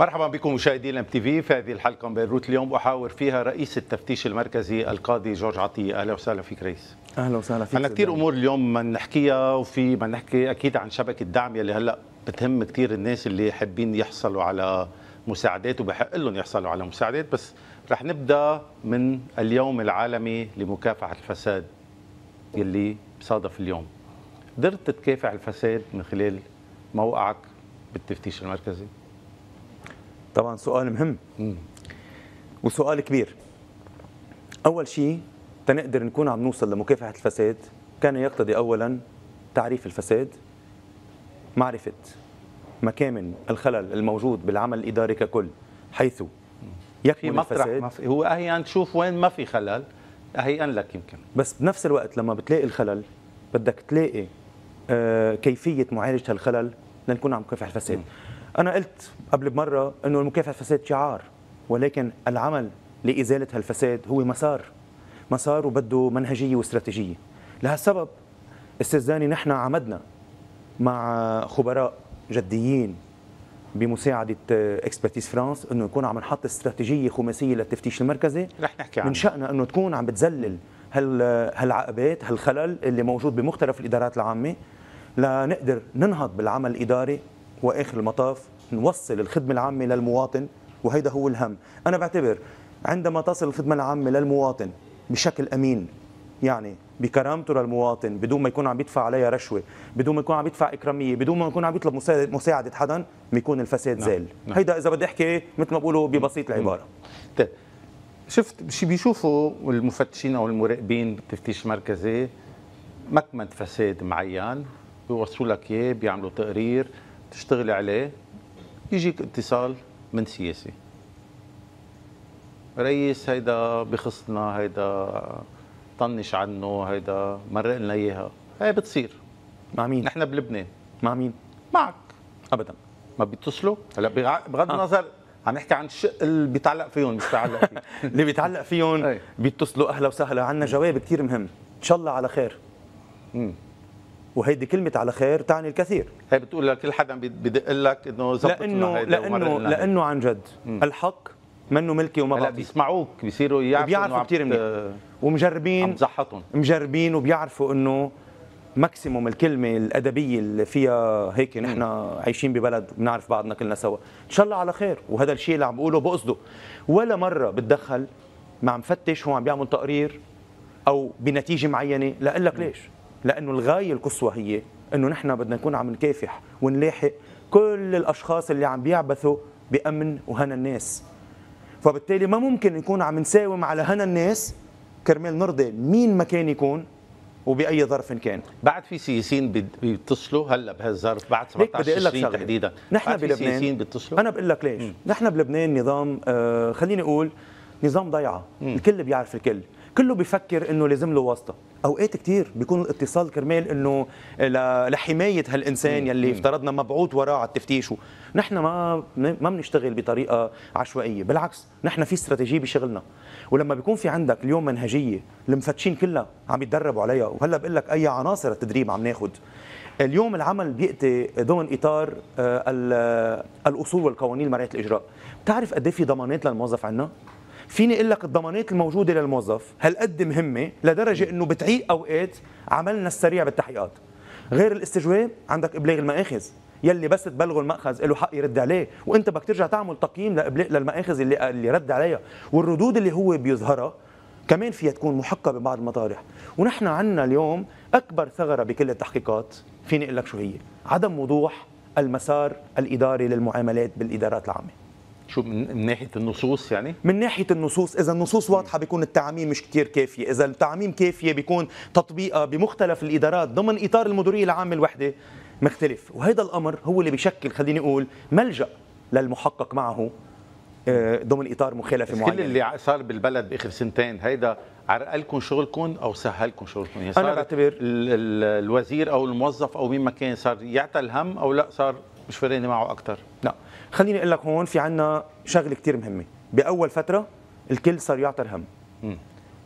مرحبا بكم مشاهدي الام تي في في هذه الحلقه من بيروت اليوم احاور فيها رئيس التفتيش المركزي القاضي جورج عطيه اهلا وسهلا فيك رئيس اهلا وسهلا فيك عندنا كثير امور اليوم ما نحكيها وفي ما نحكي اكيد عن شبكه دعم يلي هلا بتهم كثير الناس اللي حابين يحصلوا على مساعدات وبحق لهم يحصلوا على مساعدات بس رح نبدا من اليوم العالمي لمكافحه الفساد يلي صادف اليوم قدرت تكافح الفساد من خلال موقعك بالتفتيش المركزي طبعا سؤال مهم وسؤال كبير اول شيء تنقدر نكون عم نوصل لمكافحه الفساد كان يقتضي اولا تعريف الفساد معرفه مكامن الخلل الموجود بالعمل الاداري ككل حيث يكفي مطرح الفساد ما في هو اهيان تشوف وين ما في خلل هيئا لك يمكن بس بنفس الوقت لما بتلاقي الخلل بدك تلاقي آه، كيفيه معالجه هالخلل لنكون عم نكافح الفساد م. أنا قلت قبل بمرة أنه المكافحة الفساد شعار ولكن العمل لإزالة هالفساد هو مسار مسار وبده منهجية واستراتيجية لهالسبب استاذ داني نحن عمدنا مع خبراء جديين بمساعدة اكسبرتيز فرانس انه نكون عم نحط استراتيجية خماسية للتفتيش المركزي رح نحكي عنها من شأنه انه تكون عم بتذلل هال هالعقبات هالخلل اللي موجود بمختلف الادارات العامة لنقدر ننهض بالعمل الاداري واخر المطاف نوصل الخدمه العامه للمواطن وهيدا هو الهم انا بعتبر عندما تصل الخدمه العامه للمواطن بشكل امين يعني بكرامته للمواطن بدون ما يكون عم يدفع عليها رشوه بدون ما يكون عم يدفع اكراميه بدون ما يكون عم يطلب مساعده حدا بيكون الفساد نعم. زال نعم. هيدا اذا بدي احكي مثل ما بقولوا ببسيط العباره طيب شفت شي بيشوفوا المفتشين او المراقبين بالتفتيش المركزي مكمن فساد معين بيوصلوا لك اياه بيعملوا تقرير تشتغلي عليه يجيك اتصال من سياسي رئيس هيدا بخصنا هيدا طنش عنه هيدا مرق لنا اياها هي بتصير مع مين؟ نحن بلبنان مع مين؟ معك ابدا ما بيتصلوا هلا آه. بغض النظر عم نحكي عن الشق اللي بيتعلق فيهم مش بيتعلق فيه اللي بيتعلق فيهم بيتصلوا اهلا وسهلا عنا جواب كثير مهم ان شاء الله على خير امم وهيدي كلمه على خير تعني الكثير هي بتقول لك كل حدا بدق لك انه زبط لانه لانه لانه عن جد م. الحق منه ملكي وما هلا بيسمعوك بيصيروا يعرفوا بيعرفوا كثير منيح ومجربين عم زحطهم مجربين وبيعرفوا انه ماكسيموم الكلمه الادبيه اللي فيها هيك نحن عايشين ببلد بنعرف بعضنا كلنا سوا ان شاء الله على خير وهذا الشيء اللي عم بقوله بقصده ولا مره بتدخل ما عم فتش هو عم بيعمل تقرير او بنتيجه معينه لأقول لك ليش لانه الغايه القصوى هي انه نحن بدنا نكون عم نكافح ونلاحق كل الاشخاص اللي عم بيعبثوا بامن وهنا الناس فبالتالي ما ممكن نكون عم نساوم على هنا الناس كرمال نرضي مين ما كان يكون وباي ظرف كان بعد في سياسيين بيتصلوا هلا بهالظرف بعد 17 تشرين تحديدا نحن بلبنان سياسيين بيتصلوا انا بقول لك ليش نحن بلبنان نظام آه خليني اقول نظام ضيعه الكل بيعرف الكل كله بيفكر انه لازم له واسطه اوقات كثير بيكون الاتصال كرمال انه لحمايه هالانسان يلي افترضنا مبعوث وراه على التفتيش نحن ما ما بنشتغل بطريقه عشوائيه بالعكس نحن في استراتيجيه بشغلنا ولما بيكون في عندك اليوم منهجيه المفتشين كلها عم يتدربوا عليها وهلا بقول لك اي عناصر التدريب عم ناخذ اليوم العمل بياتي ضمن اطار آه، آه، الاصول والقوانين مرحله الاجراء بتعرف قد إيه في ضمانات للموظف عندنا فيني اقول لك الضمانات الموجوده للموظف هالقد مهمه لدرجه انه بتعيق اوقات عملنا السريع بالتحقيقات غير الاستجواب عندك ابلاغ المآخذ يلي بس تبلغه المأخذ له حق يرد عليه وانت بدك ترجع تعمل تقييم للمآخذ اللي اللي رد عليها والردود اللي هو بيظهرها كمان فيها تكون محقة ببعض المطارح ونحن عندنا اليوم أكبر ثغرة بكل التحقيقات فيني أقول لك شو هي عدم وضوح المسار الإداري للمعاملات بالإدارات العامة شو من ناحيه النصوص يعني من ناحيه النصوص اذا النصوص واضحه بيكون التعميم مش كتير كافيه اذا التعميم كافيه بيكون تطبيقها آه، بمختلف الادارات ضمن اطار المديريه العامه الوحده مختلف وهذا الامر هو اللي بيشكل خليني اقول ملجا للمحقق معه آه، ضمن اطار مخالفه معينه كل اللي صار بالبلد باخر سنتين هيدا عرقلكم شغلكم او سهلكم شغلكم يعني انا بعتبر الوزير او الموظف او مين ما كان صار يعتل هم او لا صار مش فارقني معه اكثر لا خليني اقول لك هون في عنا شغله كثير مهمه باول فتره الكل صار يعطر هم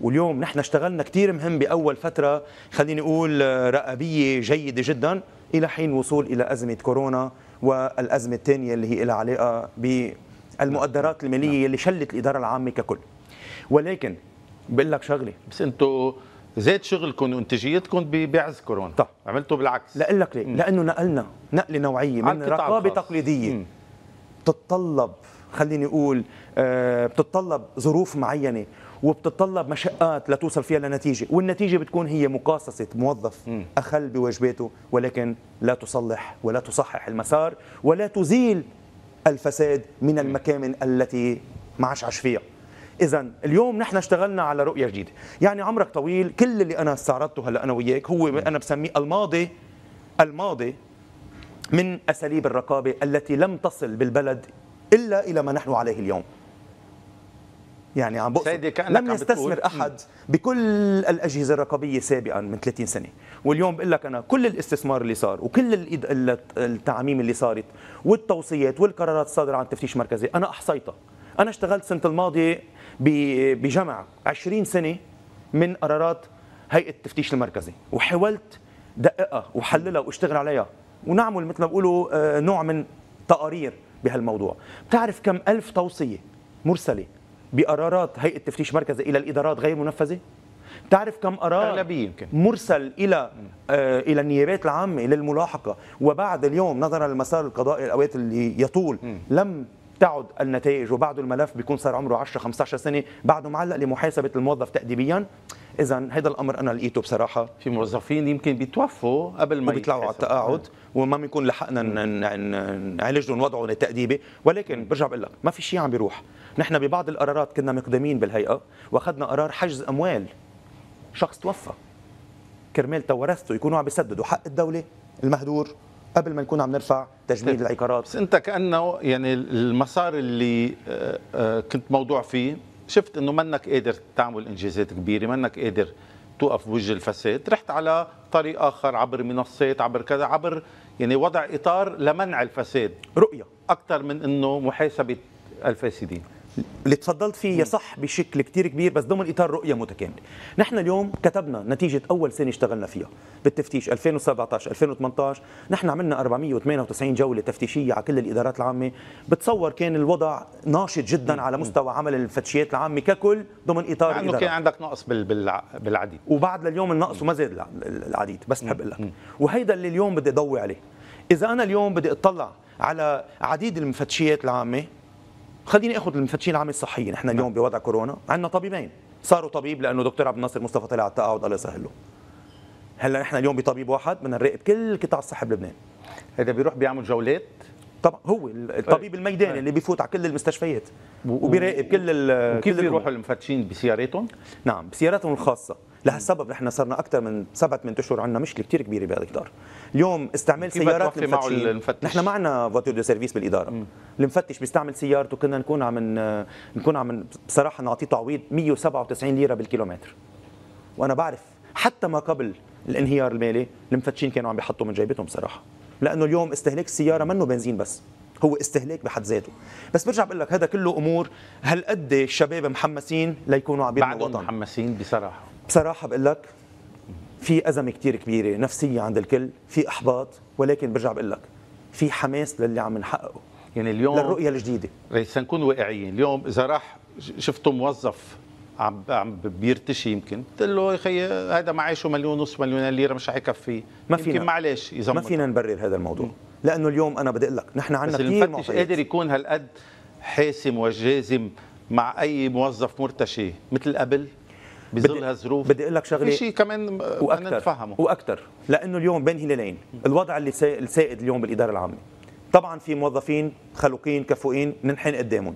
واليوم نحن اشتغلنا كثير مهم باول فتره خليني اقول رقابيه جيده جدا الى حين وصول الى ازمه كورونا والازمه الثانيه اللي هي لها علاقه بالمؤدرات نعم. الماليه نعم. اللي شلت الاداره العامه ككل ولكن بقول لك شغله بس انتم زاد شغلكم وانتاجيتكم ببعز كورونا طب. عملتوا بالعكس لا لك ليه لانه نقلنا نقله نوعيه من رقابه تقليديه مم. بتتطلب خليني اقول آه، بتتطلب ظروف معينه وبتتطلب مشقات لتوصل فيها لنتيجه والنتيجه بتكون هي مقاصصه موظف اخل بواجباته ولكن لا تصلح ولا تصحح المسار ولا تزيل الفساد من المكامن التي ما عاش فيها اذا اليوم نحن اشتغلنا على رؤيه جديده يعني عمرك طويل كل اللي انا استعرضته هلا انا وياك هو انا بسميه الماضي الماضي من أساليب الرقابة التي لم تصل بالبلد إلا إلى ما نحن عليه اليوم يعني عم بقصد لم يستثمر احد بكل الاجهزه الرقابيه سابقا من 30 سنه واليوم بقول لك انا كل الاستثمار اللي صار وكل التعميم اللي صارت والتوصيات والقرارات الصادره عن التفتيش المركزي انا احصيتها انا اشتغلت سنه الماضيه بجمع 20 سنه من قرارات هيئه التفتيش المركزي وحاولت دققها وحللها واشتغل عليها ونعمل مثل ما بيقولوا آه، نوع من تقارير بهالموضوع بتعرف كم ألف توصية مرسلة بقرارات هيئة تفتيش مركزي إلى الإدارات غير منفذة تعرف كم قرار أغلبية يمكن مرسل إلى آه إلى النيابات العامة للملاحقة وبعد اليوم نظرا للمسار القضائي الأوقات اللي يطول م. لم تعد النتائج وبعده الملف بيكون صار عمره 10 15 سنه بعده معلق لمحاسبه الموظف تاديبيا اذا هذا الامر انا لقيته بصراحه في موظفين يمكن بيتوفوا قبل ما بيطلعوا على التقاعد نعم. وما بنكون لحقنا نعالجهم وضعهم التاديبي ولكن برجع بقول لك ما في شيء عم بيروح نحن ببعض القرارات كنا مقدمين بالهيئه واخذنا قرار حجز اموال شخص توفى كرمال تورثته يكونوا عم بيسددوا حق الدوله المهدور قبل ما نكون عم نرفع تجميد طيب. العقارات بس انت كانه يعني المسار اللي آه، آه، كنت موضوع فيه شفت انه منك قادر تعمل انجازات كبيره منك قادر توقف بوجه الفساد رحت على طريق اخر عبر منصات عبر كذا عبر يعني وضع اطار لمنع الفساد رؤيه اكثر من انه محاسبه الفاسدين اللي تفضلت فيه يصح بشكل كتير كبير بس ضمن اطار رؤيه متكامله. نحن اليوم كتبنا نتيجه اول سنه اشتغلنا فيها بالتفتيش 2017 2018 نحن عملنا 498 جوله تفتيشيه على كل الادارات العامه بتصور كان الوضع ناشط جدا على مستوى عمل الفتشيات العامه ككل ضمن اطار لانه يعني كان عندك نقص بالعديد وبعد لليوم النقص وما زاد العديد بس بحب اقول لك وهيدا اللي اليوم بدي ضوي عليه اذا انا اليوم بدي اطلع على عديد المفتشيات العامه خليني اخذ المفتشين العام الصحي نحن اليوم بوضع كورونا عندنا طبيبين صاروا طبيب لانه دكتور عبد الناصر مصطفى طلع على التقاعد الله يسهله هلا نحن اليوم بطبيب واحد بدنا نراقب كل قطاع الصحه بلبنان هذا بيروح بيعمل جولات طبعا هو الطبيب الميداني اللي بيفوت على كل المستشفيات وبيراقب كل كيف بيروحوا المفتشين بسياراتهم؟ نعم بسياراتهم الخاصه لهالسبب نحن صرنا اكثر من سبعة من اشهر عندنا مشكله كثير كبيره بهذا الاطار اليوم استعمال سيارات المفتش نحن ما عندنا فواتور دو سيرفيس بالاداره مم. المفتش بيستعمل سيارته كنا نكون عم نكون عم بصراحه نعطيه تعويض 197 ليره بالكيلومتر وانا بعرف حتى ما قبل الانهيار المالي المفتشين كانوا عم بيحطوا من جيبتهم صراحه لانه اليوم استهلاك السياره منه بنزين بس هو استهلاك بحد ذاته بس برجع بقول لك هذا كله امور هالقد الشباب محمسين ليكونوا عم عبيد الوطن محمسين بصراحه بصراحه بقول لك في ازمه كثير كبيره نفسيه عند الكل في احباط ولكن برجع بقول لك في حماس للي عم نحققه يعني اليوم للرؤيه الجديده نكون واقعيين اليوم اذا راح شفته موظف عم عم بيرتشي يمكن قلت له يا خي هذا معيشه مليون ونص مليون ليره مش رح يكفيه ما فينا معلش اذا ما فينا نبرر هذا الموضوع م. لانه اليوم انا بدي اقول لك نحن عندنا كثير معطيات قادر يكون هالقد حاسم وجازم مع اي موظف مرتشي مثل قبل بظل هالظروف بدي اقول لك شغله في شيء كمان وأكتر. نتفهمه واكثر لانه اليوم بين هلالين الوضع اللي السائد اليوم بالاداره العامه طبعا في موظفين خلوقين كفؤين ننحن قدامهم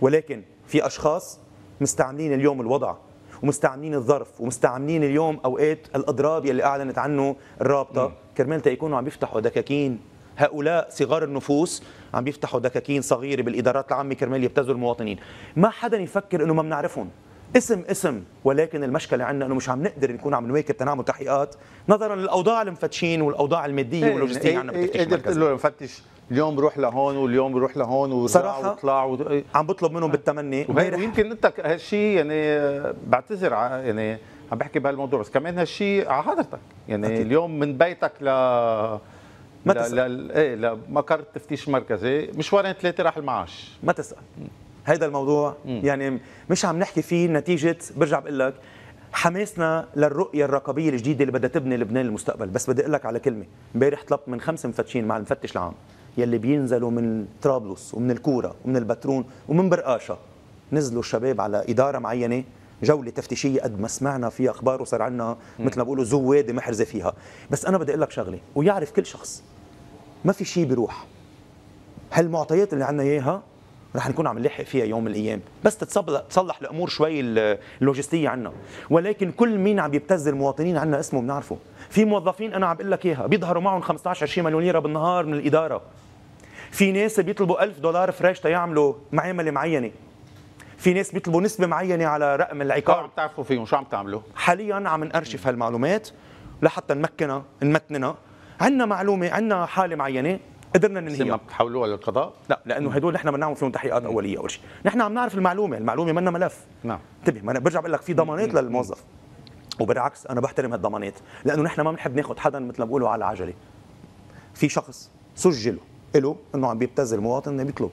ولكن في اشخاص مستعملين اليوم الوضع ومستعملين الظرف ومستعملين اليوم اوقات الاضراب يلي اعلنت عنه الرابطه كرمال يكونوا عم يفتحوا دكاكين هؤلاء صغار النفوس عم يفتحوا دكاكين صغيره بالادارات العامه كرمال يبتزوا المواطنين ما حدا يفكر انه ما بنعرفهم اسم اسم ولكن المشكله عندنا انه مش عم نقدر نكون عم نواكب تنعمل تحقيقات نظرا للاوضاع المفتشين والاوضاع الماديه إيه، واللوجستيه إيه عندنا بالتفتيش له المفتش اليوم بروح لهون واليوم بروح لهون وصراحه وطلع و... عم بطلب منهم بالتمني ويمكن انت هالشيء يعني بعتذر يعني عم بحكي بهالموضوع بس كمان هالشيء على حضرتك يعني أكيد. اليوم من بيتك ل ما تسأل ل... ايه لمقر التفتيش مركزي مشوارين ثلاثه راح المعاش ما تسأل هذا الموضوع مم. يعني مش عم نحكي فيه نتيجه برجع بقول لك حماسنا للرؤيه الرقابيه الجديده اللي بدها تبني لبنان المستقبل بس بدي اقول لك على كلمه امبارح طلبت من خمس مفتشين مع المفتش العام يلي بينزلوا من طرابلس ومن الكوره ومن البترون ومن برقاشه نزلوا الشباب على اداره معينه جوله تفتيشيه قد ما سمعنا فيها اخبار وصار عندنا مثل ما بيقولوا زواده محرزه فيها بس انا بدي اقول لك شغله ويعرف كل شخص ما في شيء بيروح هالمعطيات اللي عندنا اياها رح نكون عم نلحق فيها يوم من الايام بس تتصلح الامور شوي اللوجستيه عنا ولكن كل مين عم يبتز المواطنين عنا اسمه بنعرفه في موظفين انا عم بقول لك اياها بيظهروا معهم 15 20 مليون ليره بالنهار من الاداره في ناس بيطلبوا 1000 دولار فريش تيعملوا معامله معينه في ناس بيطلبوا نسبه معينه على رقم العقار شو عم تعرفوا فيهم شو عم تعملوا حاليا عم نارشف هالمعلومات لحتى نمكنها نمتننا عندنا معلومه عندنا حاله معينه قدرنا ننهيها ما بتحولوها للقضاء؟ لا لانه هدول نحن بنعمل فيهم تحقيقات اوليه اول شيء، نحن عم نعرف المعلومه، المعلومه منا ملف نعم انتبه ما انا برجع بقول لك في ضمانات للموظف وبالعكس انا بحترم هالضمانات لانه نحن ما بنحب ناخذ حدا مثل ما بقولوا على العجله في شخص سجله له انه عم بيبتز المواطن انه بيطلب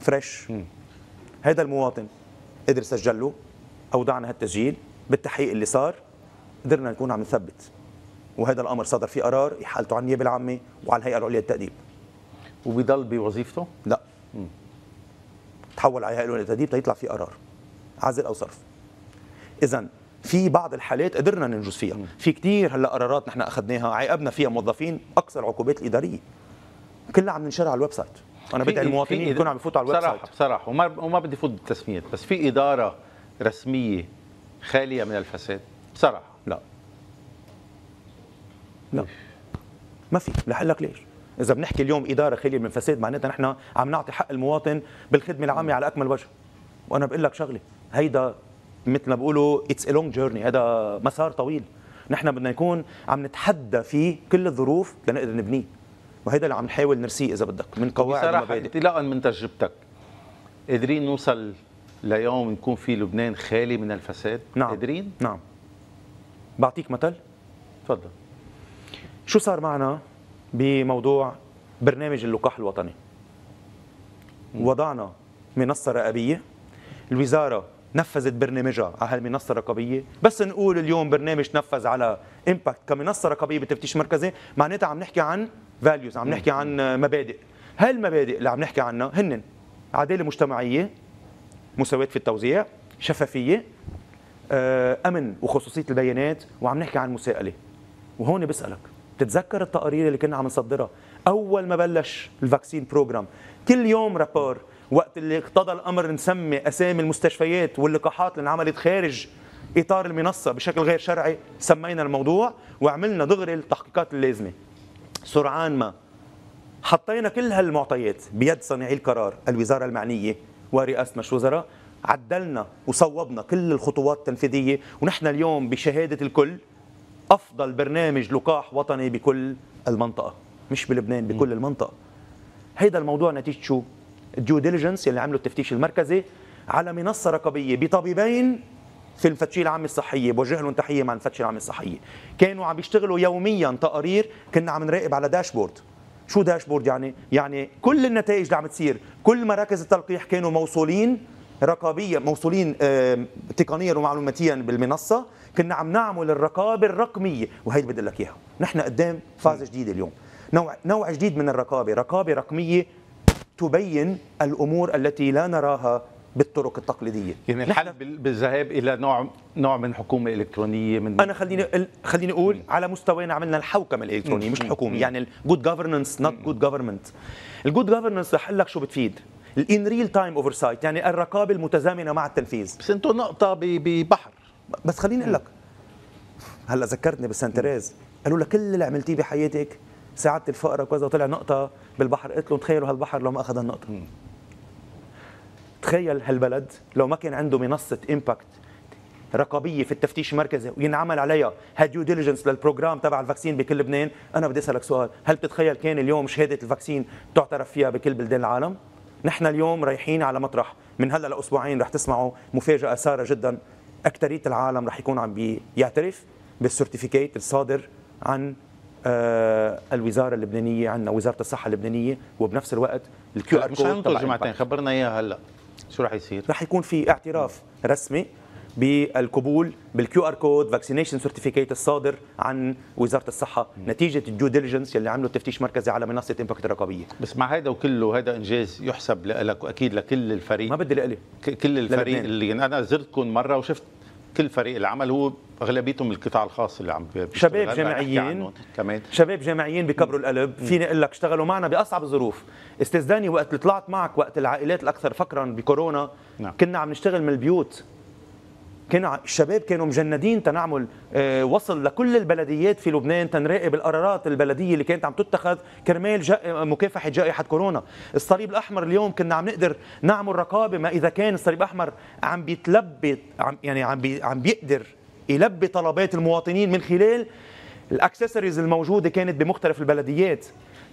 فريش هذا المواطن قدر سجل له اودعنا هالتسجيل بالتحقيق اللي صار قدرنا نكون عم نثبت وهذا الامر صدر فيه قرار احالته على النيابه العامه وعلى الهيئه العليا للتاديب وبيضل بوظيفته؟ لا مم. تحول على الهيئه العليا للتاديب تيطلع فيه قرار عزل او صرف اذا في بعض الحالات قدرنا ننجز فيها مم. في كثير هلا قرارات نحن اخذناها عاقبنا فيها موظفين اقصى العقوبات الاداريه كلها عم ننشرها على الويب سايت انا بدعي المواطنين يكونوا عم يفوتوا على الويب سايت بصراحه بصراحه وما وما بدي فوت بالتسميات بس في اداره رسميه خاليه من الفساد بصراحه لا نعم. ما في رح لك ليش اذا بنحكي اليوم اداره خاليه من فساد معناتها نحن عم نعطي حق المواطن بالخدمه العامه نعم. على اكمل وجه وانا بقول لك شغله هيدا مثل ما بيقولوا اتس ا لونج جيرني هذا مسار طويل نحن بدنا نكون عم نتحدى فيه كل الظروف لنقدر نبنيه وهيدا اللي عم نحاول نرسيه اذا بدك من قواعد المبادئ انطلاقا من تجربتك قادرين نوصل ليوم نكون في لبنان خالي من الفساد نعم قادرين نعم بعطيك مثل تفضل شو صار معنا بموضوع برنامج اللقاح الوطني وضعنا منصة رقابية الوزارة نفذت برنامجها على هالمنصة الرقابية بس نقول اليوم برنامج تنفذ على امباكت كمنصة رقابية بتفتيش مركزي معناتها عم نحكي عن فاليوز عم نحكي عن مبادئ هالمبادئ اللي عم نحكي عنها هن عدالة مجتمعية مساواة في التوزيع شفافية آه، أمن وخصوصية البيانات وعم نحكي عن مساءلة وهون بسألك بتتذكر التقارير اللي كنا عم نصدرها اول ما بلش الفاكسين بروجرام كل يوم رابور وقت اللي اقتضى الامر نسمي اسامي المستشفيات واللقاحات اللي انعملت خارج اطار المنصه بشكل غير شرعي سمينا الموضوع وعملنا دغري التحقيقات اللازمه سرعان ما حطينا كل هالمعطيات بيد صانعي القرار الوزاره المعنيه ورئاسه مجلس وزراء عدلنا وصوبنا كل الخطوات التنفيذيه ونحن اليوم بشهاده الكل افضل برنامج لقاح وطني بكل المنطقه مش بلبنان بكل المنطقه هيدا الموضوع نتيجه شو الديو ديليجنس اللي عمله التفتيش المركزي على منصه رقابيه بطبيبين في المفتشيه العامه الصحيه بوجه لهم تحيه مع المفتشه العامه الصحيه كانوا عم يشتغلوا يوميا تقارير كنا عم نراقب على داشبورد شو داشبورد يعني يعني كل النتائج اللي عم تصير كل مراكز التلقيح كانوا موصولين رقابيه موصولين آه، تقنيا ومعلوماتيا بالمنصه كنا عم نعمل الرقابه الرقميه وهي اللي بدي لك اياها نحن قدام فازه جديده اليوم نوع نوع جديد من الرقابه رقابه رقميه تبين الامور التي لا نراها بالطرق التقليديه يعني الحل بالذهاب الى نوع نوع من حكومه الكترونيه من انا خليني خليني اقول مم. على مستوانا عملنا الحوكمه الالكترونيه مش الحكومه يعني الجود جوفرنس نوت جود جوفرمنت الجود جوفرنس رح لك شو بتفيد الان ريل تايم اوفر سايت يعني الرقابه المتزامنه مع التنفيذ بس انتم نقطه ببحر بس خليني اقول لك هلا ذكرتني بسانتريز قالوا لك كل اللي عملتيه بحياتك ساعدت الفقراء وكذا وطلع نقطه بالبحر قلت لهم تخيلوا هالبحر لو ما اخذ النقطه م. تخيل هالبلد لو ما كان عنده منصه امباكت رقابيه في التفتيش المركزي وينعمل عليها هديو ديليجنس للبروجرام تبع الفاكسين بكل لبنان انا بدي اسالك سؤال هل بتتخيل كان اليوم شهاده الفاكسين تعترف فيها بكل بلدان العالم نحن اليوم رايحين على مطرح من هلا لاسبوعين رح تسمعوا مفاجاه ساره جدا اكثريه العالم رح يكون عم بيعترف بالسيرتيفيكيت الصادر عن آه، الوزاره اللبنانيه عندنا وزاره الصحه اللبنانيه وبنفس الوقت الكيو ار كود مش جمعتين خبرنا اياها هلا شو رح يصير؟ رح يكون في اعتراف رسمي بالقبول بالكيو ار كود فاكسينيشن سيرتيفيكيت الصادر عن وزاره الصحه مم. نتيجه الديو ديليجنس اللي عمله التفتيش المركزي على منصه امباكت الرقابيه بس مع هذا وكله هذا انجاز يحسب لك واكيد لكل الفريق ما بدي لالي كل الفريق اللي انا زرتكم مره وشفت كل فريق العمل هو اغلبيتهم القطاع الخاص اللي عم شباب جامعيين كمان شباب جامعيين بكبروا القلب فيني اقول لك اشتغلوا معنا باصعب الظروف استاذ داني وقت اللي طلعت معك وقت العائلات الاكثر فقرا بكورونا نعم. كنا عم نشتغل من البيوت كان الشباب كانوا مجندين تنعمل آه، وصل لكل البلديات في لبنان تنراقب القرارات البلديه اللي كانت عم تتخذ كرمال آه، مكافحه جائحه كورونا الصليب الاحمر اليوم كنا عم نقدر نعمل رقابه ما اذا كان الصليب الاحمر عم بيتلبي عم يعني عم بي عم بيقدر يلبي طلبات المواطنين من خلال الاكسسوارز الموجوده كانت بمختلف البلديات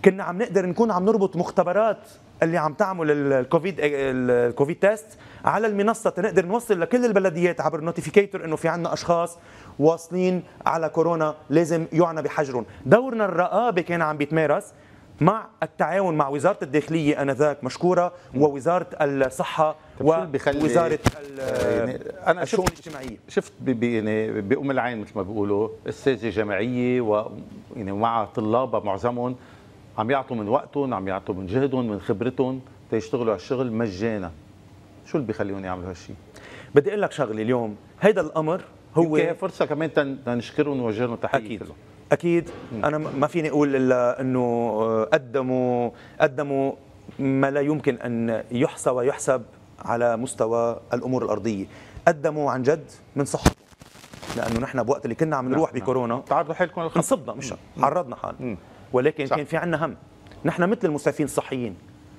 كنا عم نقدر نكون عم نربط مختبرات اللي عم تعمل الكوفيد الكوفيد تيست على المنصه تنقدر نوصل لكل البلديات عبر نوتيفيكيتور انه في عندنا اشخاص واصلين على كورونا لازم يعنى بحجرهم دورنا الرقابه كان عم بيتمارس مع التعاون مع وزارة الداخلية أنذاك مشكورة ووزارة الصحة ووزارة يعني أنا الشؤون الاجتماعية شفت يعني بأم العين مثل ما بيقولوا استاذه جامعيه ويعني مع طلابها معظمهم عم يعطوا من وقتهم عم يعطوا من جهدهم من خبرتهم تيشتغلوا على الشغل مجانا شو اللي بيخليهم يعملوا هالشيء بدي اقول لك شغله اليوم هيدا الامر هو هي فرصه كمان تنشكرهم ونوجهلهم تحيه اكيد كله. اكيد م. انا ما فيني اقول الا انه آه، قدموا قدموا ما لا يمكن ان يحصى ويحسب على مستوى الامور الارضيه قدموا عن جد من صحتهم لانه نحن بوقت اللي كنا عم نعم، نروح نعم. بكورونا تعرضوا حالكم انصبنا مش عرضنا حالنا ولكن صح. كان في عندنا هم نحن مثل المستشفيين الصحيين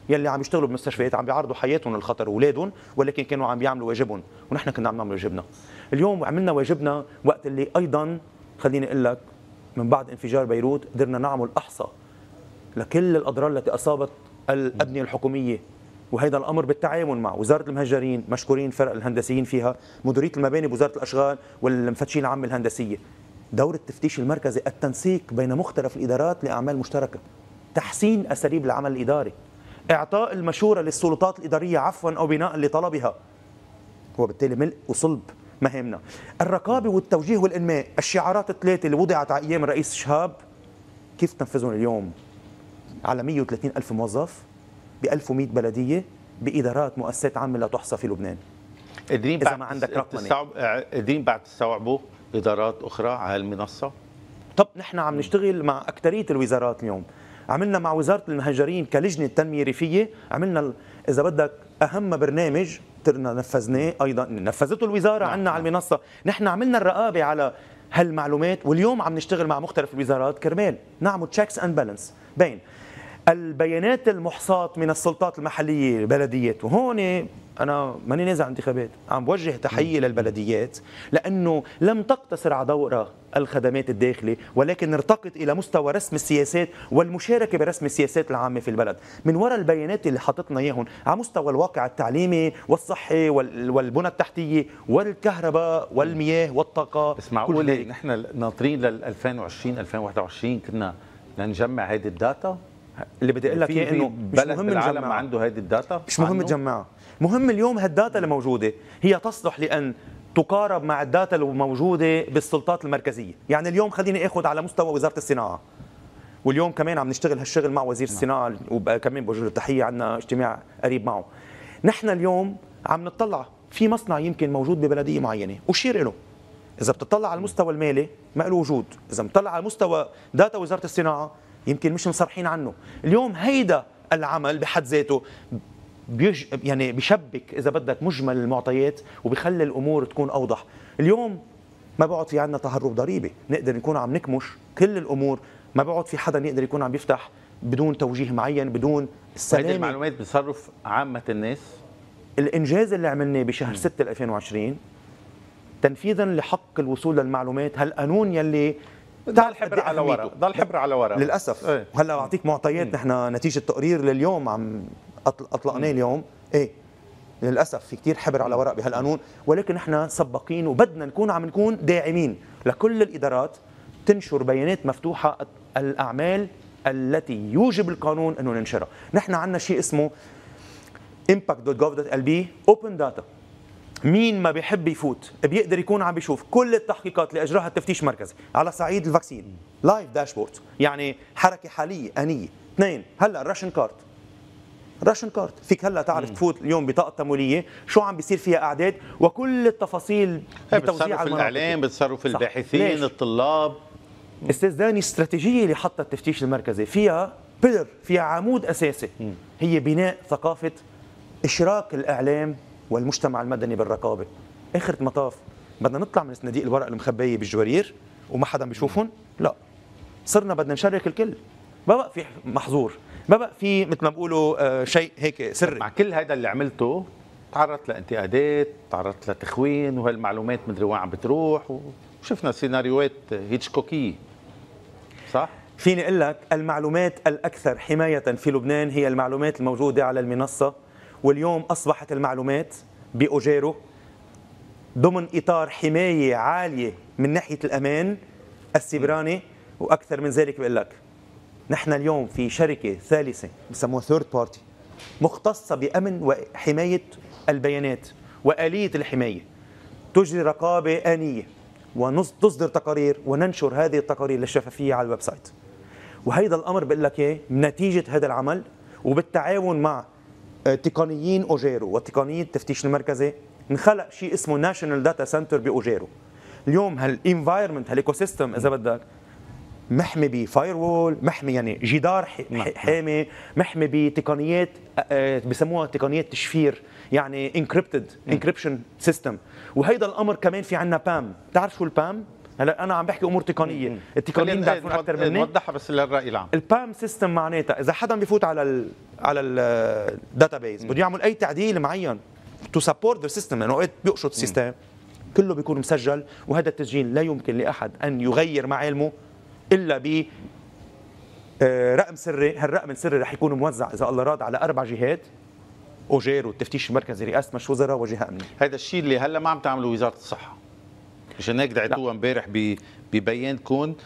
يلي عم يشتغلوا بمستشفيات عم بيعرضوا حياتهم للخطر واولادهم ولكن كانوا عم يعملوا واجبهم ونحن كنا عم نعمل واجبنا اليوم عملنا واجبنا وقت اللي ايضا خليني اقول لك من بعد انفجار بيروت قدرنا نعمل احصاء لكل الاضرار التي اصابت الابنيه الحكوميه وهذا الامر بالتعاون مع وزاره المهجرين مشكورين فرق الهندسيين فيها مديريه المباني بوزاره الاشغال والمفتشين العام الهندسيه دور التفتيش المركزي التنسيق بين مختلف الإدارات لأعمال مشتركة تحسين أساليب العمل الإداري إعطاء المشورة للسلطات الإدارية عفوا أو بناء لطلبها وبالتالي ملء وصلب مهامنا الرقابة والتوجيه والإنماء الشعارات الثلاثة اللي وضعت على أيام الرئيس شهاب كيف تنفذهم اليوم على 130 ألف موظف ب 1100 بلدية بإدارات مؤسسات عامة لا تحصى في لبنان قادرين بعد ما عندك رقم قادرين بعد تستوعبوا ادارات اخرى على المنصه طب نحن عم نشتغل مع اكثريه الوزارات اليوم عملنا مع وزاره المهاجرين كلجنه تنميه ريفيه عملنا اذا بدك اهم برنامج نفذناه ايضا نفذته الوزاره نعم. عنا على المنصه نحن عملنا الرقابه على هالمعلومات واليوم عم نشتغل مع مختلف الوزارات كرمال نعمل تشيكس اند بالانس بين البيانات المحصاة من السلطات المحلية البلديات وهون انا ماني نازع انتخابات عم بوجه تحيه للبلديات لانه لم تقتصر على دورها الخدمات الداخلي ولكن ارتقت الى مستوى رسم السياسات والمشاركه برسم السياسات العامه في البلد من وراء البيانات اللي حطتنا اياهم على مستوى الواقع التعليمي والصحي والبنى التحتيه والكهرباء والمياه والطاقه بس معقول نحن ناطرين لل 2020 2021 كنا لنجمع هذه الداتا اللي بدي اقول لك اياه انه مش مهم العالم عنده هذه الداتا مش مهم تجمعها مهم اليوم هالداتا اللي موجوده هي تصلح لان تقارب مع الداتا الموجوده بالسلطات المركزيه يعني اليوم خليني اخذ على مستوى وزاره الصناعه واليوم كمان عم نشتغل هالشغل مع وزير نعم. الصناعه وكمان بوجه تحيه عندنا اجتماع قريب معه نحن اليوم عم نطلع في مصنع يمكن موجود ببلديه معينه اشير له اذا بتطلع على المستوى المالي ما له وجود اذا بتطلع على مستوى داتا وزاره الصناعه يمكن مش مصرحين عنه اليوم هيدا العمل بحد ذاته بيش يعني بشبك اذا بدك مجمل المعطيات وبخلي الامور تكون اوضح اليوم ما بقعد في عندنا تهرب ضريبي نقدر نكون عم نكمش كل الامور ما بقعد في حدا يقدر يكون عم يفتح بدون توجيه معين بدون السلامه هذه المعلومات بتصرف عامه الناس الانجاز اللي عملناه بشهر 6 2020 تنفيذا لحق الوصول للمعلومات هالقانون يلي ضل حبر على ورق ضل حبر على ورق للاسف ايه. هلا بعطيك معطيات نحن نتيجه تقرير لليوم عم اطلقناه اليوم ايه للاسف في كثير حبر على ورق بهالقانون ولكن نحن سباقين وبدنا نكون عم نكون داعمين لكل الادارات تنشر بيانات مفتوحه الاعمال التي يوجب القانون انه ننشرها نحن عندنا شيء اسمه impact.gov.lb open data مين ما بيحب يفوت بيقدر يكون عم بيشوف كل التحقيقات اللي اجراها التفتيش المركزي على صعيد الفاكسين لايف داشبورد يعني حركه حاليه انيه اثنين هلا الراشن كارت راشن كارت فيك هلا تعرف تفوت اليوم بطاقه تمويليه شو عم بيصير فيها اعداد وكل التفاصيل إيه، بتوزيع على الاعلام بتصرف الباحثين الطلاب استاذ داني الاستراتيجيه اللي حطها التفتيش المركزي فيها بيلر فيها عمود اساسي هي بناء ثقافه اشراك الاعلام والمجتمع المدني بالرقابه اخر المطاف بدنا نطلع من صناديق الورق المخبيه بالجوارير وما حدا بيشوفهم لا صرنا بدنا نشرك الكل ما بقى في محظور ما بقى في مثل ما بقولوا آه، شيء هيك سري مع كل هذا اللي عملته تعرضت لانتقادات تعرضت لتخوين وهالمعلومات مدري وين عم بتروح وشفنا سيناريوهات هيتشكوكيه صح فيني اقول لك المعلومات الاكثر حمايه في لبنان هي المعلومات الموجوده على المنصه واليوم أصبحت المعلومات بأوجيرو ضمن إطار حماية عالية من ناحية الأمان السيبراني وأكثر من ذلك بقول لك نحن اليوم في شركة ثالثة بسموها ثيرد بارتي مختصة بأمن وحماية البيانات وآلية الحماية تجري رقابة آنية وتصدر تقارير وننشر هذه التقارير للشفافية على الويب سايت وهيدا الأمر بقول لك إيه نتيجة هذا العمل وبالتعاون مع تقنيين اوجيرو وتقنيه التفتيش المركزي انخلق شيء اسمه ناشونال داتا سنتر باوجيرو اليوم هالانفايرمنت هالايكو سيستم اذا بدك محمي بفاير وول محمي يعني جدار حامي محمي بتقنيات بسموها تقنيات تشفير يعني انكريبتد انكريبشن سيستم وهيدا الامر كمان في عندنا بام بتعرف شو البام هلا انا عم بحكي امور تقنيه التقنيين بيعرفون اكثر مني نوضحها بس للراي العام البام سيستم معناتها اذا حدا بيفوت على الـ على بيز بده يعمل اي تعديل معين تو سبورت ذا سيستم لانه اوقات بيقشط السيستم كله بيكون مسجل وهذا التسجيل لا يمكن لاحد ان يغير مع علمه الا ب آه، رقم سري هالرقم السري رح يكون موزع اذا الله راد على اربع جهات اوجير والتفتيش المركزي رئاسه مجلس وزراء وجهه امنيه هذا الشيء اللي هلا ما عم تعمله وزاره الصحه عشان هيك دعيتوها امبارح ببيان كون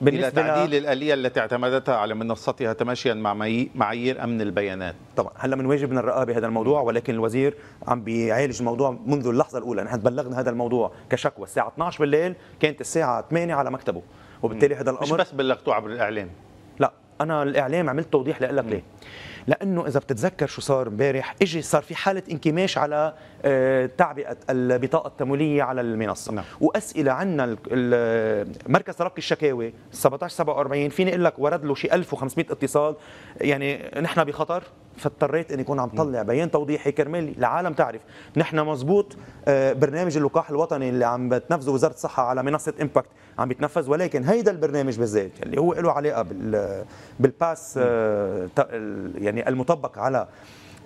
بالنسبة إلى تعديل الآلية التي اعتمدتها على منصتها تماشيا مع معايير أمن البيانات طبعا هلا من واجبنا الرقابة هذا الموضوع ولكن الوزير عم بيعالج الموضوع منذ اللحظة الأولى نحن بلغنا هذا الموضوع كشكوى الساعة 12 بالليل كانت الساعة 8 على مكتبه وبالتالي هذا الأمر مش بس بلغتوه عبر الإعلام لا أنا الإعلام عملت توضيح لك ليه لانه اذا بتتذكر شو صار امبارح اجى صار في حاله انكماش على آه، تعبئه البطاقه التمويليه على المنصه نعم. واسئله عنا مركز تلقي الشكاوي 1747 فيني اقول لك ورد له شيء 1500 اتصال يعني نحن بخطر فاضطريت اني اكون عم طلع بيان توضيحي كرمال العالم تعرف نحن مزبوط آه، برنامج اللقاح الوطني اللي عم بتنفذه وزاره الصحه على منصه امباكت عم بيتنفذ ولكن هيدا البرنامج بالذات اللي هو له علاقه بالباس آه، يعني المطبق على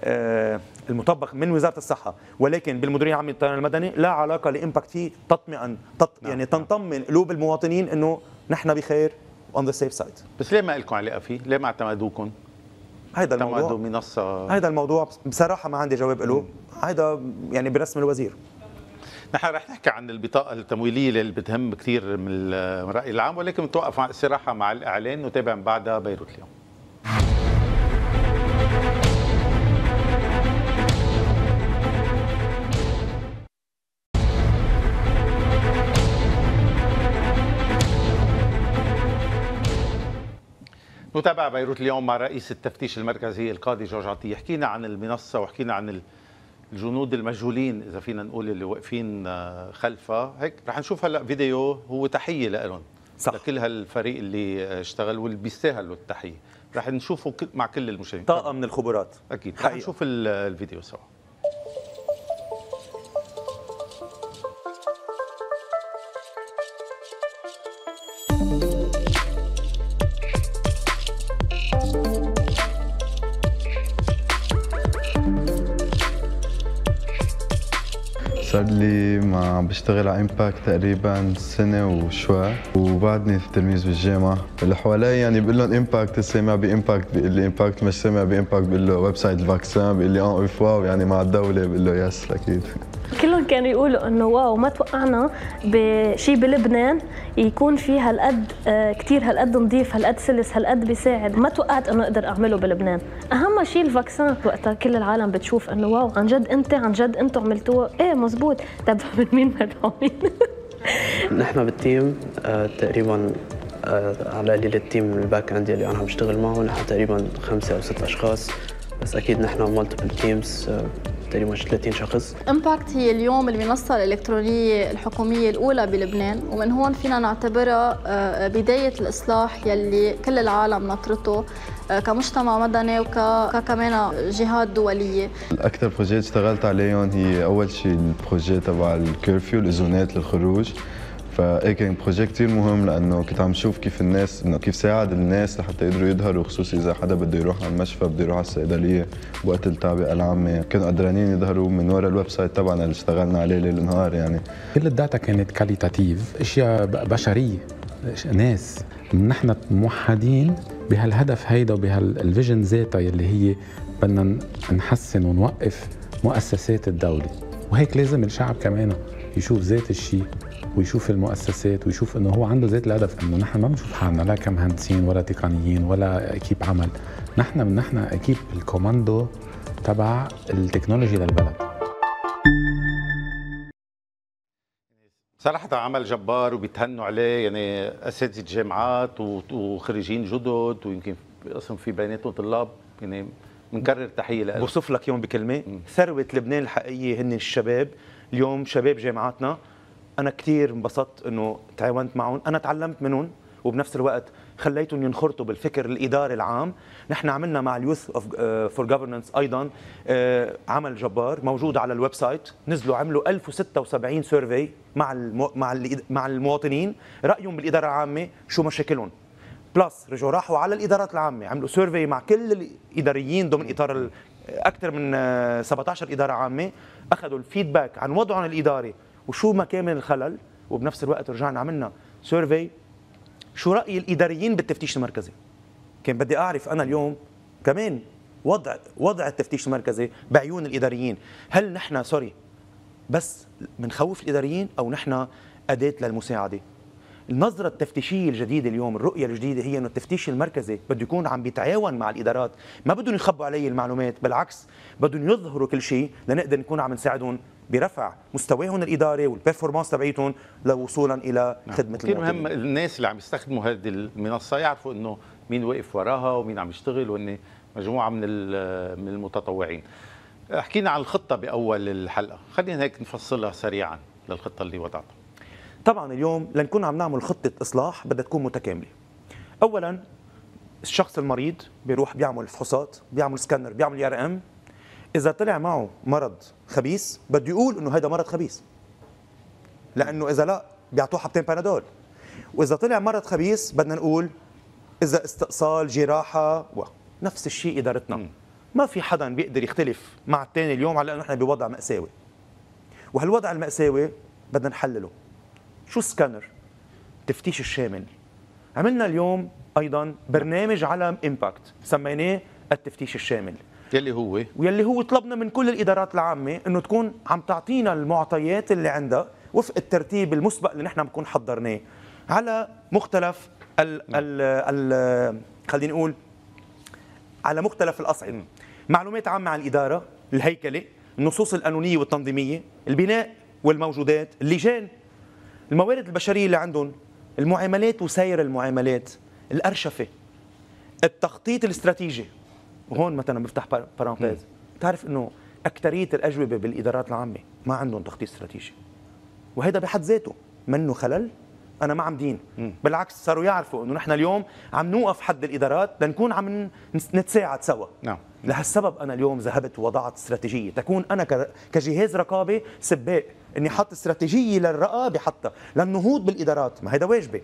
آه، المطبق من وزاره الصحه ولكن بالمديريه العامه للطيران المدني لا علاقه لامباكت فيه تطمئن تط نعم، يعني نعم. تنطمن قلوب المواطنين انه نحن بخير اون ذا سيف سايد بس ليه ما لكم علاقه فيه؟ ليه ما اعتمدوكم؟ هيدا الموضوع منصه هيدا الموضوع بصراحه ما عندي جواب له هيدا يعني برسم الوزير نحن رح نحكي عن البطاقة التمويلية اللي بتهم كثير من الرأي العام ولكن نتوقف عن استراحة مع الإعلان نتابع من بعدها بيروت اليوم متابع بيروت اليوم مع رئيس التفتيش المركزي القاضي جورج عطية حكينا عن المنصة وحكينا عن الجنود المجهولين إذا فينا نقول اللي واقفين آه، خلفها هيك رح نشوف هلأ فيديو هو تحية لهم صح. لكل هالفريق اللي اشتغل واللي بيستاهلوا التحية رح نشوفه مع كل المشاهدين طاقة من الخبرات أكيد رح نشوف الفيديو سوا عم بشتغل على امباكت تقريبا سنه وشوي وبعدني تلميذ بالجامعه اللي حوالي يعني بقول لهم امباكت سامع بامباكت بيقول لي امباكت مش سامع بامباكت بقول له ويب سايت الفاكسان بيقول لي اه واو يعني مع الدوله بقول له يس اكيد كلهم كانوا يقولوا انه واو ما توقعنا بشيء بلبنان يكون في هالقد آه، كثير هالقد نظيف هالقد سلس هالقد بيساعد ما توقعت انه اقدر اعمله بلبنان اهم شيء الفاكسان وقتها كل العالم بتشوف انه واو عن جد انت عن جد انتم عملتوها ايه مزبوط طب من مين مدعومين نحن بالتيم آه، تقريبا آه، على قليل التيم الباك اند اللي انا عم بشتغل معه نحن تقريبا خمسه او ست اشخاص بس اكيد نحن مالتيبل تيمز تقريبا 30 شخص امباكت هي اليوم المنصه الالكترونيه الحكوميه الاولى بلبنان ومن هون فينا نعتبرها آه، بدايه الاصلاح يلي كل العالم ناطرته آه، كمجتمع مدني وكمان جهات دوليه اكثر بروجي اشتغلت عليهم هي اول شيء البروجي تبع الكيرفيو الاذونات للخروج فاي كان بروجيكت كثير مهم لانه كنت عم شوف كيف الناس انه كيف ساعد الناس لحتى يقدروا يظهروا خصوصي اذا حدا بده يروح على المشفى بده يروح على الصيدليه بوقت التعبئه العامه كانوا قدرانين يظهروا من وراء الويب سايت تبعنا اللي اشتغلنا عليه ليل نهار يعني كل الداتا كانت كاليتاتيف اشياء بشريه ناس نحن موحدين بهالهدف هيدا وبهالفيجن ذاتها يلي هي بدنا نحسن ونوقف مؤسسات الدوله وهيك لازم الشعب كمان يشوف ذات الشيء ويشوف المؤسسات ويشوف انه هو عنده ذات الهدف انه نحن ما بنشوف حالنا لا كمهندسين ولا تقنيين ولا اكيب عمل نحن نحن اكيب الكوماندو تبع التكنولوجي للبلد صراحة عمل جبار وبيتهنوا عليه يعني أساتذة جامعات وخريجين جدد ويمكن قسم في بيناتهم طلاب يعني بنكرر تحية لهم بوصف لك يوم بكلمة ثروة لبنان الحقيقية هن الشباب اليوم شباب جامعاتنا انا كثير انبسطت انه تعاونت معهم انا تعلمت منهم وبنفس الوقت خليتهم ينخرطوا بالفكر الاداري العام نحن عملنا مع اليوث فور جوفرنس آه، ايضا آه، عمل جبار موجود على الويب سايت نزلوا عملوا 1076 سيرفي مع مع مع المواطنين رايهم بالاداره العامه شو مشاكلهم بلس رجعوا راحوا على الادارات العامه عملوا سيرفي مع كل الاداريين ضمن اطار اكثر من 17 آه، اداره عامه اخذوا الفيدباك عن وضعهم الاداري وشو ما كان من الخلل وبنفس الوقت رجعنا عملنا سيرفي شو راي الاداريين بالتفتيش المركزي كان بدي اعرف انا اليوم كمان وضع وضع التفتيش المركزي بعيون الاداريين هل نحن سوري بس بنخوف الاداريين او نحن اداه للمساعده النظره التفتيشيه الجديده اليوم الرؤيه الجديده هي انه التفتيش المركزي بده يكون عم بيتعاون مع الادارات ما بدهم يخبوا علي المعلومات بالعكس بدهم يظهروا كل شيء لنقدر نكون عم نساعدهم برفع مستواهم الاداري والبرفورمانس تبعيتهم لوصولا الى نعم. خدمه كثير مهم الناس اللي عم يستخدموا هذه المنصه يعرفوا انه مين واقف وراها ومين عم يشتغل وان مجموعه من من المتطوعين حكينا عن الخطه باول الحلقه خلينا هيك نفصلها سريعا للخطه اللي وضعتها طبعا اليوم لنكون عم نعمل خطه اصلاح بدها تكون متكامله اولا الشخص المريض بيروح بيعمل فحوصات بيعمل سكانر بيعمل ار ام اذا طلع معه مرض خبيث بده يقول انه هذا مرض خبيث لانه اذا لا بيعطوه حبتين بانادول واذا طلع مرض خبيث بدنا نقول اذا استئصال جراحه و... نفس الشيء ادارتنا ما في حدا بيقدر يختلف مع الثاني اليوم على انه نحن بوضع ماساوي وهالوضع الماساوي بدنا نحلله شو سكانر تفتيش الشامل عملنا اليوم ايضا برنامج على امباكت سميناه التفتيش الشامل يلي هو ويلي هو طلبنا من كل الادارات العامه انه تكون عم تعطينا المعطيات اللي عندها وفق الترتيب المسبق اللي نحن بنكون حضرناه على مختلف ال ال ال خليني اقول على مختلف الاصعده معلومات عامه عن الاداره الهيكله النصوص القانونيه والتنظيميه البناء والموجودات اللجان الموارد البشريه اللي عندهم المعاملات وسير المعاملات الارشفه التخطيط الاستراتيجي وهون مثلا بفتح بارانتيز بتعرف انه اكثريه الاجوبه بالادارات العامه ما عندهم تخطيط استراتيجي وهذا بحد ذاته منه خلل انا ما عم دين مم. بالعكس صاروا يعرفوا انه نحن اليوم عم نوقف حد الادارات لنكون عم نتساعد سوا نعم لهالسبب انا اليوم ذهبت ووضعت استراتيجيه تكون انا كجهاز رقابي سباق اني حط استراتيجيه للرقابه حتى للنهوض بالادارات ما هيدا واجبي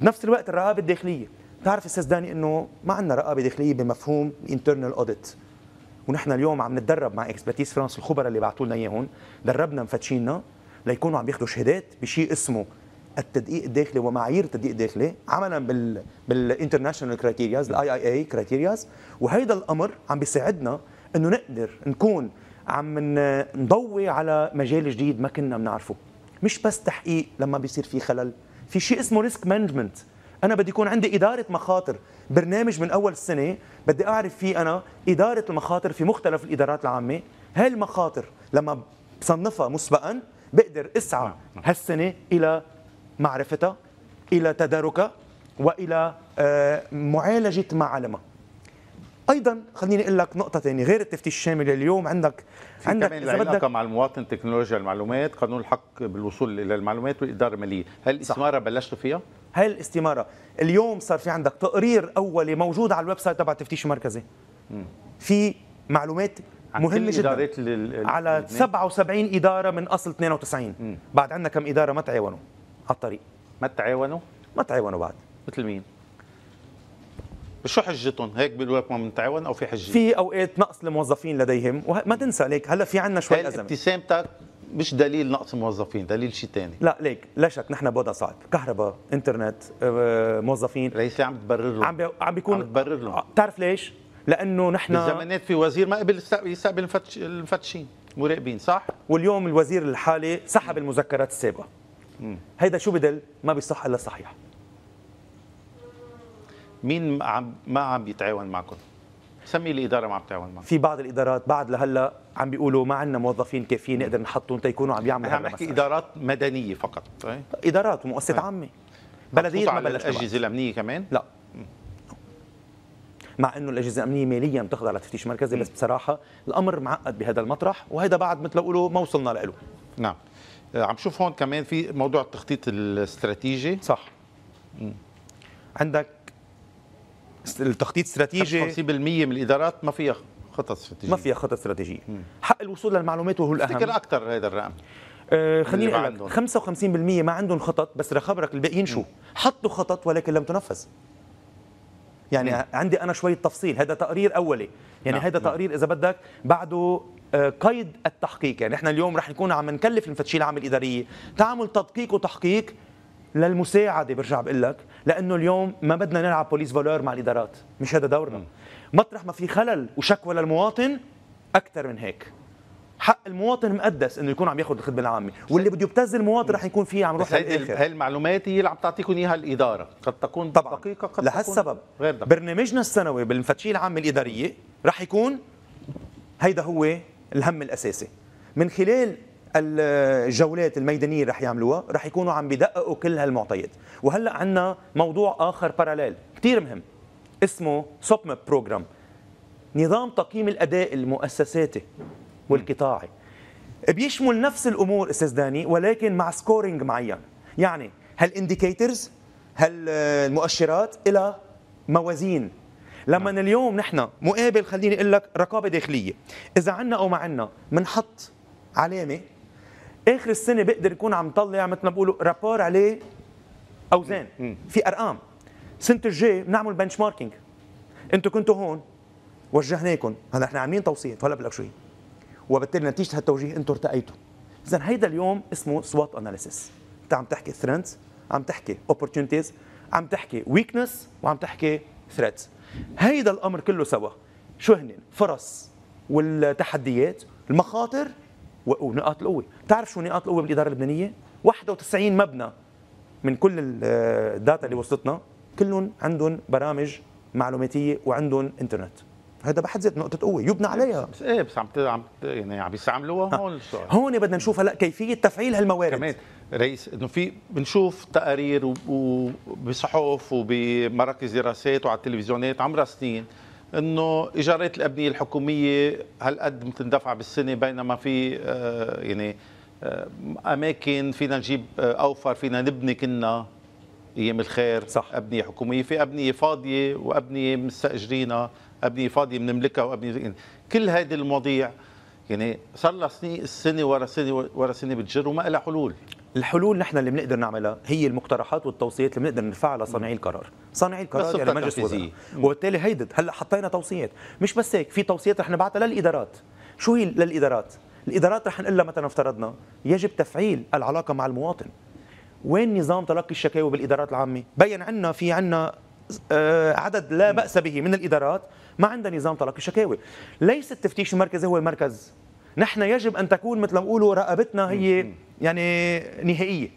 بنفس الوقت الرقابه الداخليه بتعرف استاذ داني انه ما عندنا رقابه داخليه بمفهوم انترنال اوديت ونحن اليوم عم نتدرب مع اكسبرتيز فرانس الخبراء اللي بعثوا لنا اياهم دربنا مفتشينا ليكونوا عم ياخذوا شهادات بشيء اسمه التدقيق الداخلي ومعايير التدقيق الداخلي عملا بال بالانترناشونال كرايتيرياز الاي اي اي كرايتيرياز وهيدا الامر عم بيساعدنا انه نقدر نكون عم نضوي على مجال جديد ما كنا بنعرفه مش بس تحقيق لما بيصير في خلل في شيء اسمه ريسك مانجمنت انا بدي يكون عندي اداره مخاطر برنامج من اول السنه بدي اعرف فيه انا اداره المخاطر في مختلف الادارات العامه المخاطر لما بصنفها مسبقا بقدر اسعى هالسنه الى معرفتها الى تداركها والى آه، معالجه معالمها ايضا خليني اقول لك نقطه ثانيه غير التفتيش الشامل اليوم عندك في عندك كمان علاقه مع المواطن تكنولوجيا المعلومات قانون الحق بالوصول الى المعلومات والاداره الماليه هل الاستماره بلشتوا فيها هل الاستماره اليوم صار في عندك تقرير اولي موجود على الويب سايت تبع التفتيش المركزي في معلومات مهمة جدا لل... على 77 إدارة من أصل 92 مم. بعد عندنا كم إدارة ما تعاونوا على الطريق ما تعاونوا ما تعاونوا بعد مثل مين شو حجتهم هيك بالوقت ما بنتعاون او في حجه في اوقات نقص الموظفين لديهم وما تنسى ليك هلا في عندنا شوي ازمه ابتسامتك مش دليل نقص موظفين دليل شيء ثاني لا ليك لا شك نحن بوضع صعب كهرباء انترنت آه، موظفين رئيسي عم تبرر له عم, بي... عم بيكون عم تبرر له بتعرف آه، ليش لانه نحن بالزمانات في وزير ما قبل يستقبل الفتش... المفتشين مراقبين صح واليوم الوزير الحالي سحب المذكرات السابقه هيدا شو بدل ما بيصح الا صحيح مين عم ما عم بيتعاون معكم؟ سمي الاداره ما عم تعاون معكم في بعض الادارات بعد لهلا عم بيقولوا ما عندنا موظفين كافيين نقدر نحطهم تيكونوا عم يعملوا عم بحكي ادارات مدنيه فقط طيب. ادارات ومؤسسات نعم. عامه بلديه ما بلشت الاجهزه الامنيه كمان؟ لا مع انه الاجهزه الامنيه ماليا بتخضع لتفتيش مركزي بس بصراحه الامر معقد بهذا المطرح وهذا بعد مثل ما ما وصلنا له نعم آه، عم شوف هون كمان في موضوع التخطيط الاستراتيجي صح م. عندك التخطيط استراتيجي 50% من الادارات ما فيها خطط استراتيجيه ما فيها خطط استراتيجيه حق الوصول للمعلومات وهو الاهم تفتكر اكثر هذا الرقم آه، خليني اقول 55% ما عندهم خطط بس رح خبرك الباقيين شو حطوا خطط ولكن لم تنفذ يعني مم. عندي انا شويه تفصيل هذا تقرير اولي يعني نعم، هذا نعم. تقرير اذا بدك بعده آه، قيد التحقيق يعني احنا اليوم رح نكون عم نكلف المفتشين العام الاداريه تعمل تدقيق وتحقيق للمساعده برجع بقول لك لانه اليوم ما بدنا نلعب بوليس فولور مع الادارات مش هذا دورنا مطرح ما في خلل وشكوى للمواطن اكثر من هيك حق المواطن مقدس انه يكون عم ياخذ الخدمه العامه واللي بده يبتز المواطن رح يكون فيه عم يروح للاخر هاي المعلومات هي اللي عم تعطيكم اياها الاداره قد تكون طبعا دقيقه قد لهالسبب غير دقيقة. برنامجنا السنوي بالمفتشيه العامه الاداريه رح يكون هيدا هو الهم الاساسي من خلال الجولات الميدانيه رح يعملوها رح يكونوا عم بيدققوا كل هالمعطيات وهلا عندنا موضوع اخر باراليل كثير مهم اسمه سوبمب بروجرام نظام تقييم الاداء المؤسساتي والقطاعي بيشمل نفس الامور استاذ داني ولكن مع سكورينج معين يعني هالانديكيترز هالمؤشرات الى موازين لما نعم. اليوم نحن مقابل خليني اقول لك رقابه داخليه اذا عنا او ما عنا بنحط علامه اخر السنه بقدر يكون عم طلع يعني مثل ما بقولوا رابور عليه اوزان في ارقام سنه الجاي بنعمل بنش ماركينج انتم كنتوا هون وجهناكم هلا احنا عاملين توصيات هلا بقول شوي شو هي وبالتالي نتيجه هالتوجيه انتم ارتقيتوا اذا هيدا اليوم اسمه سوات اناليسيس انت عم تحكي ثريندز عم تحكي اوبورتونيتيز عم تحكي ويكنس وعم تحكي ثريدز هيدا الامر كله سوا شو هن فرص والتحديات المخاطر ونقاط القوه بتعرف شو نقاط القوه بالاداره اللبنانيه 91 مبنى من كل الداتا آه، اللي وصلتنا كلهم عندهم برامج معلوماتيه وعندهم انترنت هذا بحد ذاته نقطة قوة يبنى عليها بس ايه بس عم عم يعني عم يستعملوها آه. هون السؤال هون بدنا نشوف هلا كيفية تفعيل هالموارد كمان رئيس انه في بنشوف تقارير وبصحف وبمراكز دراسات وعلى التلفزيونات عمرها سنين انه ايجارات الابنيه الحكوميه هالقد بتندفع بالسنه بينما في آه، يعني آه، اماكن فينا نجيب آه، اوفر فينا نبني كنا ايام الخير صح. ابنيه حكوميه في ابنيه فاضيه وابنيه مستاجرينها ابنيه فاضيه بنملكها وابنيه يعني كل هذه المواضيع يعني صار لها سنين السنه ورا سنه ورا سنه بتجر وما لها حلول الحلول نحن اللي بنقدر نعملها هي المقترحات والتوصيات اللي بنقدر نرفعها لصانعي القرار صانعي القرار يعني مجلس الوزراء وبالتالي هيدا هلا حطينا توصيات مش بس هيك في توصيات رح نبعثها للادارات شو هي للادارات الادارات رح نقول لها مثلا افترضنا يجب تفعيل العلاقه مع المواطن وين نظام تلقي الشكاوي بالادارات العامه بين عنا في عنا آه، عدد لا باس به من الادارات ما عندها نظام تلقي الشكاوي ليس التفتيش المركزي هو المركز نحن يجب ان تكون مثل ما بقولوا رقبتنا هي يعني نهائيه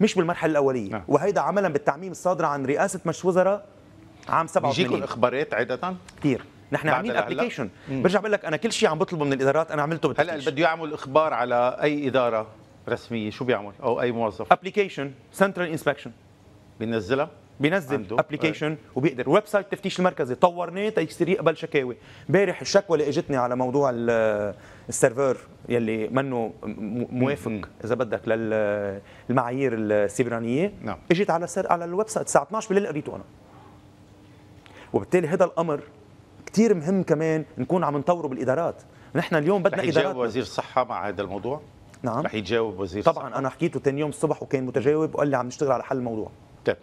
مش بالمرحله الاوليه نعم. وهيدا عملا بالتعميم الصادر عن رئاسه مجلس وزراء عام 87 بيجيكم اخبارات عاده كثير نحن عاملين ابلكيشن برجع بقول لك انا كل شيء عم بطلبه من الادارات انا عملته بالتفتيش هلا بده يعمل اخبار على اي اداره رسميه شو بيعمل او اي موظف ابلكيشن سنترال انسبكشن بينزلها بينزل ابلكيشن وبيقدر ويب سايت تفتيش المركزي طورناه تيصير يقبل شكاوي امبارح الشكوى اللي اجتني على موضوع السيرفر يلي منه موافق اذا بدك للمعايير السيبرانيه نعم. اجت على سر على الويب سايت الساعه 12 بالليل قريته انا وبالتالي هذا الامر كثير مهم كمان نكون عم نطوره بالادارات نحن اليوم بدنا ادارات رح يجاوب وزير الصحه مع هذا الموضوع نعم رح يجاوب وزير طبعا الصحة. انا حكيته ثاني يوم الصبح وكان متجاوب وقال لي عم نشتغل على حل الموضوع طيب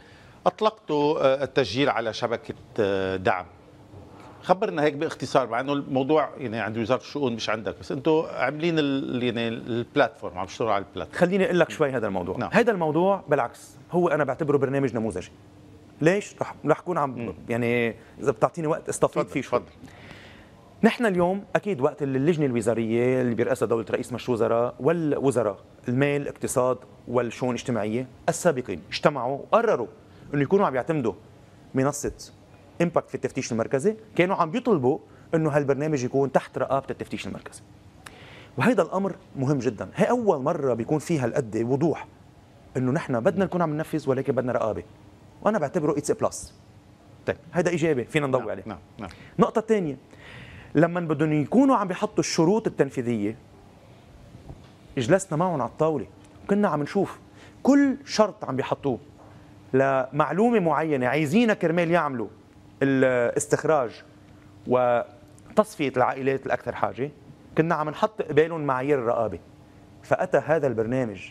أطلقت آه، التسجيل على شبكة آه، دعم خبرنا هيك باختصار مع انه الموضوع يعني عند وزاره الشؤون مش عندك بس انتم عاملين يعني البلاتفورم عم تشتغلوا على البلاتفورم خليني اقول لك شوي هذا الموضوع نعم. هذا الموضوع بالعكس هو انا بعتبره برنامج نموذجي ليش رح رح اكون عم يعني اذا بتعطيني وقت استفيد فيه شوي نحن اليوم اكيد وقت اللجنه الوزاريه اللي بيرأسها دوله رئيس مجلس الوزراء والوزراء المال الاقتصاد والشؤون الاجتماعيه السابقين اجتمعوا وقرروا انه يكونوا عم بيعتمدوا منصه امباكت في التفتيش المركزي كانوا عم بيطلبوا انه هالبرنامج يكون تحت رقابه التفتيش المركزي وهذا الامر مهم جدا هي اول مره بيكون فيها هالقد وضوح انه نحن بدنا نكون عم ننفذ ولكن بدنا رقابه وانا بعتبره اتس بلس طيب هذا ايجابي فينا نضوي نعم، عليه نعم. نعم. نقطه ثانيه لما بدهم يكونوا عم بيحطوا الشروط التنفيذيه جلسنا معهم على الطاوله وكنا عم نشوف كل شرط عم بيحطوه لمعلومه معينه عايزينها كرمال يعملوا الاستخراج وتصفيه العائلات الاكثر حاجه كنا عم نحط قبالهم معايير الرقابه فاتى هذا البرنامج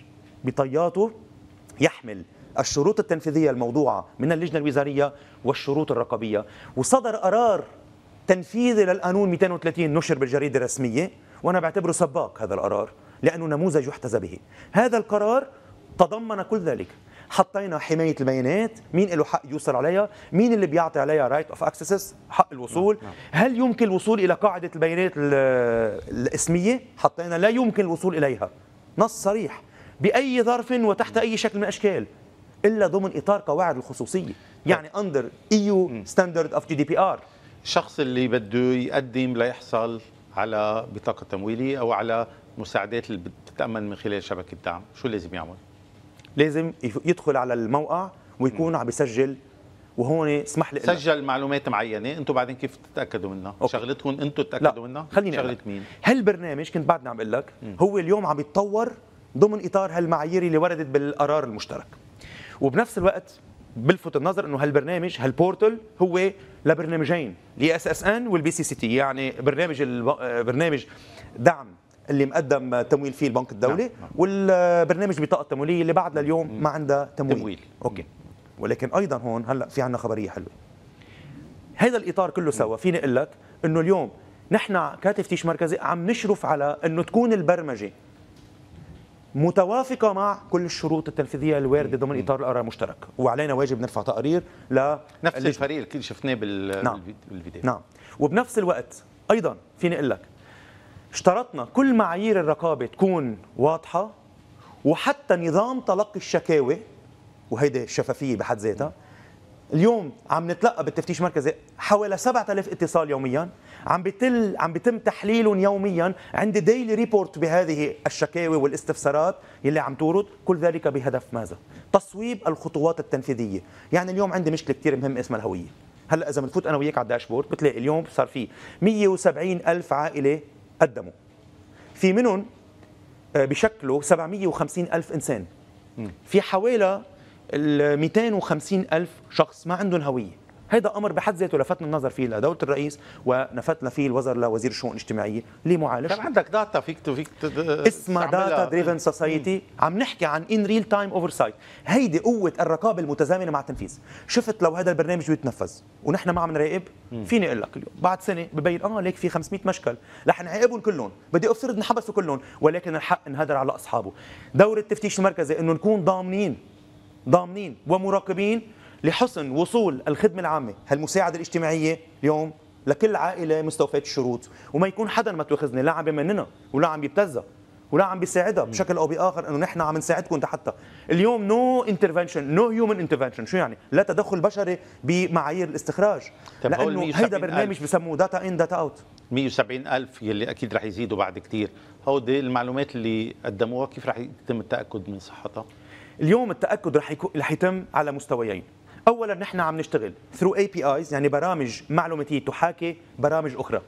بطياته يحمل الشروط التنفيذيه الموضوعه من اللجنه الوزاريه والشروط الرقابيه وصدر قرار تنفيذي للقانون 230 نشر بالجريده الرسميه وانا بعتبره سباق هذا القرار لانه نموذج يحتذى به هذا القرار تضمن كل ذلك حطينا حمايه البيانات مين له حق يوصل عليها مين اللي بيعطي عليها رايت اوف اكسس حق الوصول نعم،, نعم. هل يمكن الوصول الى قاعده البيانات الاسميه حطينا لا يمكن الوصول اليها نص صريح باي ظرف وتحت اي شكل من الاشكال الا ضمن اطار قواعد الخصوصيه يعني اندر ايو ستاندرد اوف جي دي بي ار الشخص اللي بده يقدم ليحصل على بطاقه تمويليه او على مساعدات اللي بتتامن من خلال شبكه دعم شو لازم يعمل لازم يدخل على الموقع ويكون عم يسجل وهون اسمح لي سجل إلا. معلومات معينه انتم بعدين كيف تتاكدوا منها أوكي. شغلتكم انتم تتاكدوا منها خليني شغله مين هالبرنامج كنت بعدني عم بقول لك هو اليوم عم يتطور ضمن اطار هالمعايير اللي وردت بالقرار المشترك وبنفس الوقت بلفت النظر انه هالبرنامج هالبورتل هو لبرنامجين الاي اس اس ان والبي سي سي تي يعني برنامج آه، برنامج دعم اللي مقدم تمويل فيه البنك الدولي نعم. نعم. والبرنامج بطاقه التمويلية اللي بعد لليوم ما عندها تمويل. تمويل اوكي ولكن ايضا هون هلا في عندنا خبريه حلوه هذا الاطار كله سوا فيني اقول لك انه اليوم نحن كتفتيش مركزي عم نشرف على انه تكون البرمجه متوافقة مع كل الشروط التنفيذية الواردة ضمن إطار القرار المشترك وعلينا واجب نرفع تقرير ل نفس الفريق اللي شفناه نعم. بالفيديو نعم. نعم وبنفس الوقت أيضا فيني أقول لك اشترطنا كل معايير الرقابه تكون واضحه وحتى نظام تلقي الشكاوي وهيدي الشفافيه بحد ذاتها اليوم عم نتلقى بالتفتيش المركزي حوالي 7000 اتصال يوميا عم بتل عم بيتم تحليلهم يوميا عندي ديلي ريبورت بهذه الشكاوي والاستفسارات اللي عم تورد كل ذلك بهدف ماذا تصويب الخطوات التنفيذيه يعني اليوم عندي مشكله كثير مهمه اسمها الهويه هلا اذا بنفوت انا وياك على الداشبورد بتلاقي اليوم صار في 170 الف عائله قدموا في منهم آه، بشكله 750 ألف إنسان في حوالي 250 ألف شخص ما عندهم هوية هذا امر بحد ذاته لفتنا النظر فيه لدوله الرئيس ونفتنا فيه الوزر لوزير الشؤون الاجتماعيه لمعالجه كان عندك داتا فيك فيك اسمها داتا دريفن سوسايتي عم نحكي عن ان ريل تايم اوفر سايت هيدي قوه الرقابه المتزامنه مع التنفيذ شفت لو هذا البرنامج بيتنفذ ونحن ما عم نراقب فيني اقول لك اليوم بعد سنه ببين اه ليك في 500 مشكل رح نعاقبهم كلهم بدي افترض انحبسوا كلهم ولكن الحق انهدر على اصحابه دور التفتيش المركزي انه نكون ضامنين ضامنين ومراقبين لحسن وصول الخدمة العامة هالمساعدة الاجتماعية اليوم لكل عائلة مستوفاة الشروط وما يكون حدا ما تواخذني لا عم بمننا ولا عم بيبتزها ولا عم بيساعدها بشكل او باخر انه نحن عم نساعدكم حتى اليوم نو انترفنشن نو هيومن انترفنشن شو يعني لا تدخل بشري بمعايير الاستخراج لانه هيدا برنامج بسموه داتا ان داتا اوت 170000 يلي اكيد رح يزيدوا بعد كثير هودي المعلومات اللي قدموها كيف رح يتم التاكد من صحتها اليوم التاكد رح يكون رح يتم على مستويين اولا نحن عم نشتغل ثرو اي بي ايز يعني برامج معلوماتيه تحاكي برامج اخرى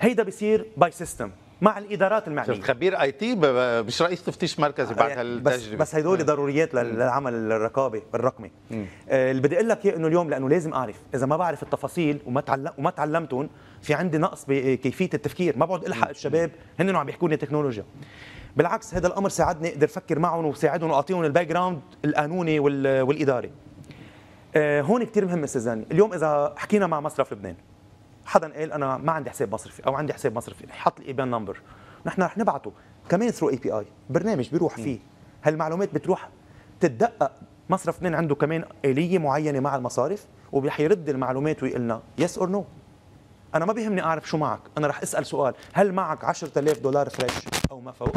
هيدا بصير باي سيستم مع الادارات المعنيه خبير اي تي مش رئيس تفتيش مركزي بعد هالتجربه يعني بس, بس هدول ضروريات للعمل الرقابي الرقمي آه اللي بدي اقول لك اياه انه اليوم لانه لازم اعرف اذا ما بعرف التفاصيل وما تعلم وما تعلمتهم في عندي نقص بكيفيه التفكير ما بقعد الحق الشباب هن عم يحكوا لي تكنولوجيا بالعكس هذا الامر ساعدني اقدر افكر معهم وساعدهم واعطيهم الباك جراوند القانوني والاداري آه، هون كثير مهم استاذاني اليوم اذا حكينا مع مصرف لبنان حدا قال انا ما عندي حساب مصرفي او عندي حساب مصرفي حط لي ايبان نمبر نحن رح نبعته كمان ثرو اي بي اي برنامج بيروح فيه هالمعلومات بتروح تتدقق مصرف لبنان عنده كمان اليه معينه مع المصارف ورح يرد المعلومات ويقول لنا يس اور نو انا ما بيهمني اعرف شو معك انا رح اسال سؤال هل معك 10000 دولار فريش او ما فوق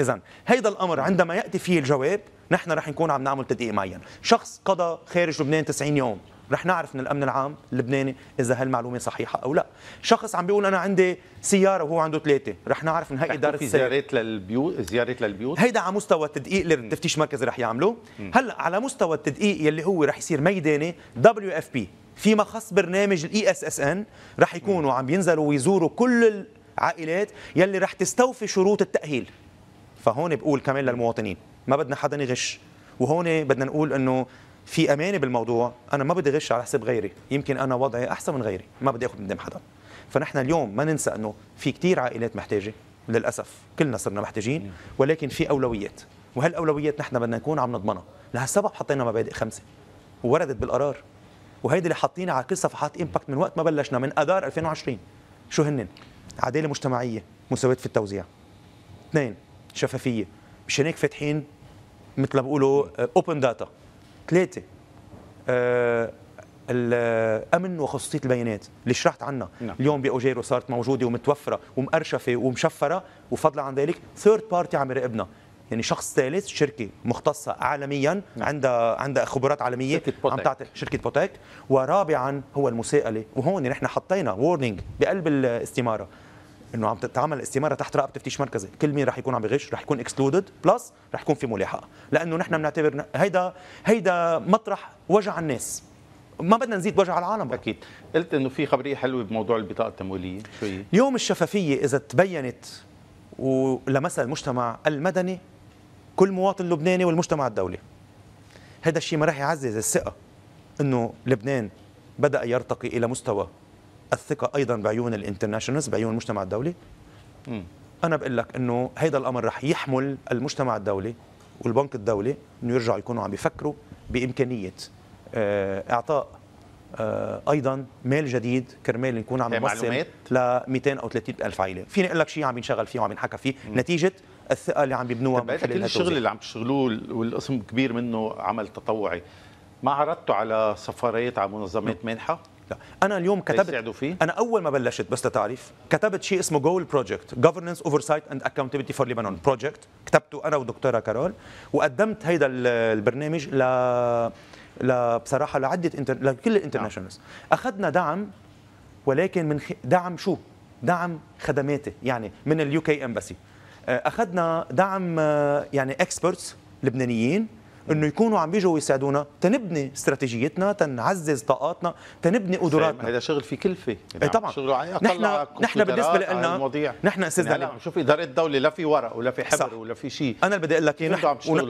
اذا هيدا الامر عندما ياتي فيه الجواب نحن رح نكون عم نعمل تدقيق معين شخص قضى خارج لبنان 90 يوم رح نعرف من الامن العام اللبناني اذا هالمعلومه صحيحه او لا شخص عم بيقول انا عندي سياره وهو عنده ثلاثه رح نعرف من هي اداره السياره زيارات للبيوت زيارات للبيوت هيدا على مستوى التدقيق اللي التفتيش المركزي رح يعمله هلا على مستوى التدقيق يلي هو رح يصير ميداني دبليو اف بي فيما خص برنامج الاي اس اس ان رح يكونوا عم ينزلوا ويزوروا كل العائلات يلي رح تستوفي شروط التاهيل فهون بقول كمان للمواطنين ما بدنا حدا يغش وهون بدنا نقول انه في امانه بالموضوع انا ما بدي غش على حساب غيري يمكن انا وضعي احسن من غيري ما بدي اخذ من دم حدا فنحن اليوم ما ننسى انه في كثير عائلات محتاجه للاسف كلنا صرنا محتاجين ولكن في اولويات وهالاولويات نحن بدنا نكون عم نضمنها لهالسبب حطينا مبادئ خمسه ووردت بالقرار وهيدي اللي حاطينها على كل صفحات امباكت من وقت ما بلشنا من اذار 2020 شو هنن عداله مجتمعيه مساواه في التوزيع اثنين شفافيه مشان هيك فاتحين مثل ما بيقولوا اوبن آه، داتا ثلاثه آه، الامن وخصوصيه البيانات اللي شرحت عنها نعم. اليوم باوجيرو صارت موجوده ومتوفره ومقرشفه ومشفره وفضلا عن ذلك ثيرد بارتي عم يراقبنا يعني شخص ثالث شركه مختصه عالميا نعم. عندها عندها خبرات عالميه شركة عم تعطي شركه بوتيك ورابعا هو المساءله وهون نحن حطينا وورنينج بقلب الاستماره انه عم تتعمل استماره تحت رقبه تفتيش مركزي كل مين رح يكون عم بغش رح يكون اكسكلودد بلس رح يكون في ملاحقه لانه نحن بنعتبر هيدا هيدا مطرح وجع الناس ما بدنا نزيد وجع العالم بقى. اكيد قلت انه في خبريه حلوه بموضوع البطاقه التمويليه شوي اليوم الشفافيه اذا تبينت ولمسها المجتمع المدني كل مواطن لبناني والمجتمع الدولي هذا الشيء ما راح يعزز الثقه انه لبنان بدا يرتقي الى مستوى الثقه ايضا بعيون الانترناشونالز بعيون المجتمع الدولي م. انا بقول لك انه هذا الامر رح يحمل المجتمع الدولي والبنك الدولي انه يرجعوا يكونوا عم بيفكروا بامكانيه آه، اعطاء آه، ايضا مال جديد كرمال نكون عم نوصل ل 200 او 300 الف عائله فيني اقول لك شيء عم ينشغل فيه وعم ينحكى فيه م. نتيجه الثقه اللي عم بيبنوها كل الشغل اللي عم تشتغلوه والقسم كبير منه عمل تطوعي ما عرضتوا على سفارات على منظمات مانحه نعم. لا انا اليوم كتبت فيه؟ انا اول ما بلشت بس لتعريف كتبت شيء اسمه جول بروجكت governance oversight and accountability for Lebanon بروجكت كتبته انا ودكتوره كارول وقدمت هيدا البرنامج ل لا بصراحه لعده انتر... لكل الانترناشونالز نعم. اخذنا دعم ولكن من خ... دعم شو دعم خدماتي يعني من اليو كي امباسي اخذنا دعم آه، يعني اكسبرتس لبنانيين انه يكونوا عم بيجوا يساعدونا تنبني استراتيجيتنا تنعزز طاقاتنا تنبني قدراتنا هذا شغل في كلفه يعني طبعا شغل على نحن نحن بالنسبه لنا نحن استاذ يعني شوف اداره الدوله لا في ورق ولا في حبر ولا في شيء انا اللي بدي اقول لك إيه،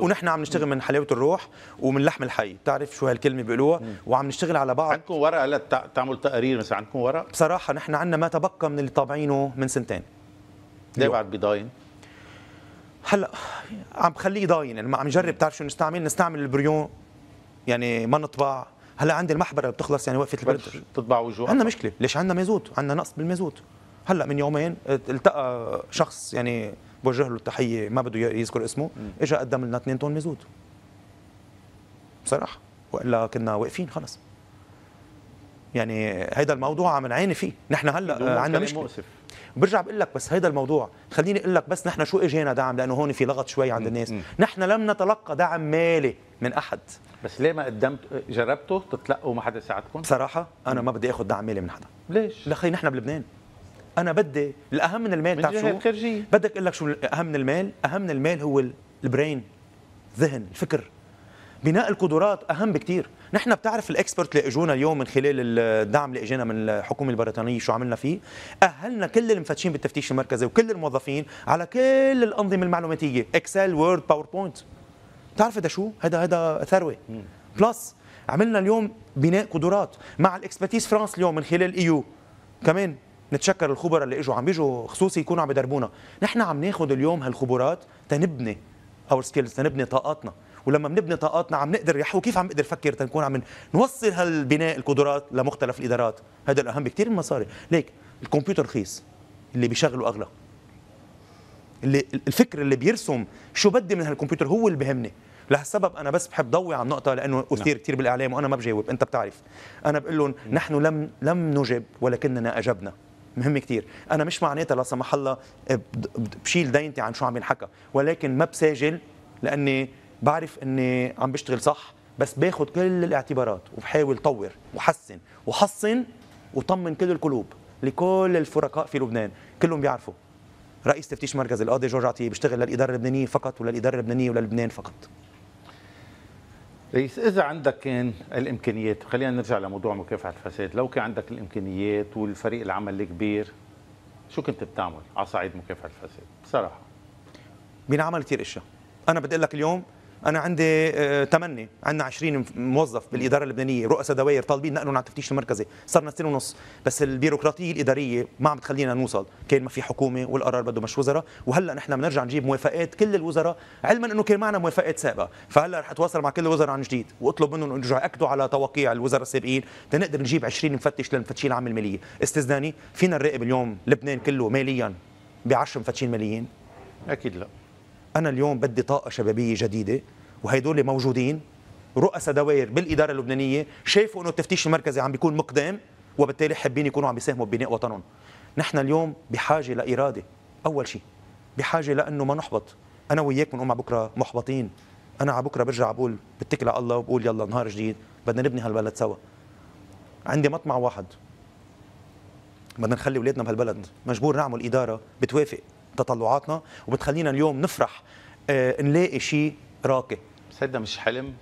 ونحن عم نشتغل من حلاوه الروح ومن لحم الحي بتعرف شو هالكلمه بيقولوها وعم نشتغل على بعض عندكم ورقه تعمل تقارير مثلا عندكم ورق بصراحه نحن عندنا ما تبقى من اللي طابعينه من سنتين ليه بعد بضاين هلا عم بخليه ضاين يعني عم نجرب بتعرف شو نستعمل نستعمل البريون يعني ما نطبع هلا عندي المحبره بتخلص يعني وقفت البرد تطبع وجوه عندنا مشكله ليش عندنا مازوت عندنا نقص بالمازوت هلا من يومين التقى شخص يعني بوجه له التحيه ما بده يذكر اسمه اجى قدم لنا 2 طن مازوت بصراحه والا كنا واقفين خلص يعني هيدا الموضوع عم نعاني فيه نحن هلا عندنا مشكله مؤسف. برجع بقول لك بس هيدا الموضوع خليني اقول لك بس نحن شو اجينا دعم لانه هون في لغط شوي عند الناس نحن لم نتلقى دعم مالي من احد بس ليه ما قدمت جربتوا تتلقوا ما حدا ساعدكم بصراحه انا ما بدي اخذ دعم مالي من حدا ليش لخي نحن بلبنان انا بدي الاهم من المال بتعرف شو خارجية. بدك اقول لك شو الاهم من المال اهم من المال هو البرين ذهن الفكر بناء القدرات اهم بكثير نحن بتعرف الاكسبرت اللي اجونا اليوم من خلال الدعم اللي اجانا من الحكومه البريطانيه شو عملنا فيه اهلنا كل المفتشين بالتفتيش المركزي وكل الموظفين على كل الانظمه المعلوماتيه اكسل وورد باوربوينت بتعرف هذا شو هذا هذا ثروه بلس عملنا اليوم بناء قدرات مع الاكسبرتيز فرانس اليوم من خلال ايو e كمان نتشكر الخبراء اللي اجوا عم بيجوا خصوصي يكونوا عم يدربونا نحن عم ناخذ اليوم هالخبرات تنبني اور سكيلز تنبني طاقاتنا ولما بنبني طاقاتنا عم نقدر يحو كيف عم نقدر نفكر تنكون عم نوصل هالبناء القدرات لمختلف الادارات هذا الاهم بكثير من المصاري ليك الكمبيوتر رخيص اللي بيشغله اغلى اللي الفكر اللي بيرسم شو بدي من هالكمبيوتر هو اللي بهمني لهالسبب انا بس بحب ضوي على النقطه لانه نعم. اثير كثير بالاعلام وانا ما بجاوب انت بتعرف انا بقول لهم نحن لم لم نجب ولكننا اجبنا مهم كثير انا مش معناتها لا سمح الله بشيل دينتي عن شو عم ينحكى ولكن ما بساجل لاني بعرف اني عم بشتغل صح بس باخذ كل الاعتبارات وبحاول طور وحسن وحصن وطمن كل القلوب لكل الفرقاء في لبنان كلهم بيعرفوا رئيس تفتيش مركز القاضي جورج عطيه بيشتغل للاداره اللبنانيه فقط وللاداره اللبنانيه وللبنان فقط رئيس اذا عندك كان الامكانيات خلينا نرجع لموضوع مكافحه الفساد لو كان عندك الامكانيات والفريق العمل الكبير شو كنت بتعمل على صعيد مكافحه الفساد بصراحه بينعمل كثير اشياء انا بدي اقول لك اليوم انا عندي آه، تمني عندنا 20 موظف بالاداره اللبنانيه رؤساء دوائر طالبين نقلهم على التفتيش المركزي صرنا سنه ونص بس البيروقراطيه الاداريه ما عم بتخلينا نوصل كان ما في حكومه والقرار بده مش وزراء وهلا نحن بنرجع نجيب موافقات كل الوزراء علما انه كان معنا موافقات سابقه فهلا رح اتواصل مع كل الوزراء عن جديد واطلب منهم انه يرجعوا ياكدوا على توقيع الوزراء السابقين تنقدر نجيب 20 مفتش للمفتشين العام الماليه استاذ فينا نراقب اليوم لبنان كله ماليا ب 10 مفتشين ماليين اكيد لا انا اليوم بدي طاقه شبابيه جديده وهيدول موجودين رؤساء دوائر بالاداره اللبنانيه شافوا انه التفتيش المركزي عم بيكون مقدام وبالتالي حابين يكونوا عم بيساهموا ببناء وطنهم نحن اليوم بحاجه لاراده اول شيء بحاجه لانه ما نحبط انا وياك بنقوم على بكره محبطين انا على بكره برجع بقول بتكل على الله وبقول يلا نهار جديد بدنا نبني هالبلد سوا عندي مطمع واحد بدنا نخلي اولادنا بهالبلد مجبور نعمل اداره بتوافق تطلعاتنا وبتخلينا اليوم نفرح آه، نلاقي شيء راقي سيد مش حلم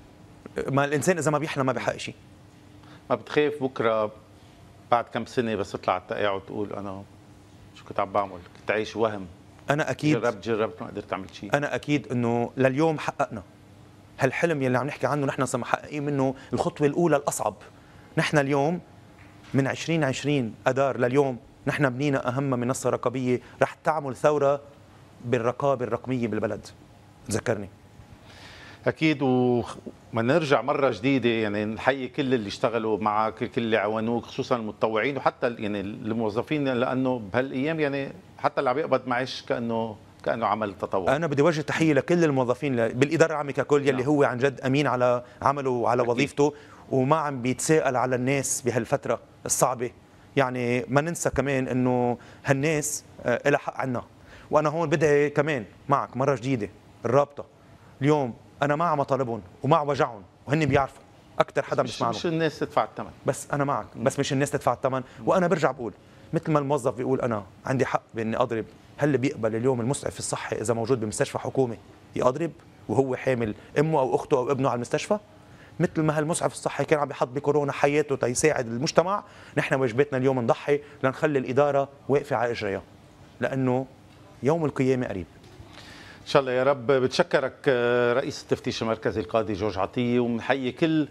آه، ما الانسان اذا ما بيحلم ما بيحقق شيء ما بتخاف بكره بعد كم سنه بس تطلع على التقاعد وتقول انا شو كنت عم بعمل كنت عايش وهم انا اكيد جربت جربت ما قدرت اعمل شيء انا اكيد انه لليوم حققنا هالحلم يلي عم نحكي عنه نحن صرنا محققين منه الخطوه الاولى الاصعب نحن اليوم من 2020 اذار لليوم نحن بنينا أهم منصة رقابية رح تعمل ثورة بالرقابة الرقمية بالبلد ذكرني اكيد وما نرجع مره جديده يعني نحيي كل اللي اشتغلوا معك كل اللي عاونوك خصوصا المتطوعين وحتى يعني الموظفين لانه بهالايام يعني حتى اللي عم يقبض معيش كانه كانه عمل تطوع انا بدي وجه تحيه لكل الموظفين بالاداره العامه ككل يلي نعم. هو عن جد امين على عمله وعلى أكيد. وظيفته وما عم بيتساءل على الناس بهالفتره الصعبه يعني ما ننسى كمان انه هالناس آه، لها حق عنا وانا هون بدعي كمان معك مره جديده الرابطه اليوم انا مع مطالبهم ومع وجعهم وهن بيعرفوا اكثر حدا مش مش الناس تدفع الثمن بس انا معك بس مش الناس تدفع الثمن وانا برجع بقول مثل ما الموظف بيقول انا عندي حق باني اضرب هل بيقبل اليوم المسعف الصحي اذا موجود بمستشفى حكومي يضرب وهو حامل امه او اخته او ابنه على المستشفى مثل ما هالمسعف الصحي كان عم بيحط بكورونا حياته تيساعد المجتمع نحن واجباتنا اليوم نضحي لنخلي الاداره واقفه على اجريها لانه يوم القيامه قريب ان شاء الله يا رب بتشكرك آه، رئيس التفتيش المركزي القاضي جورج عطيه وبنحيي كل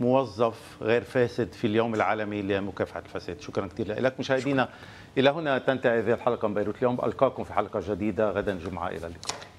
موظف غير فاسد في اليوم العالمي لمكافحه الفساد شكرا كثير لك مشاهدينا الى هنا تنتهي هذه الحلقه من بيروت اليوم القاكم في حلقه جديده غدا جمعه الى اللقاء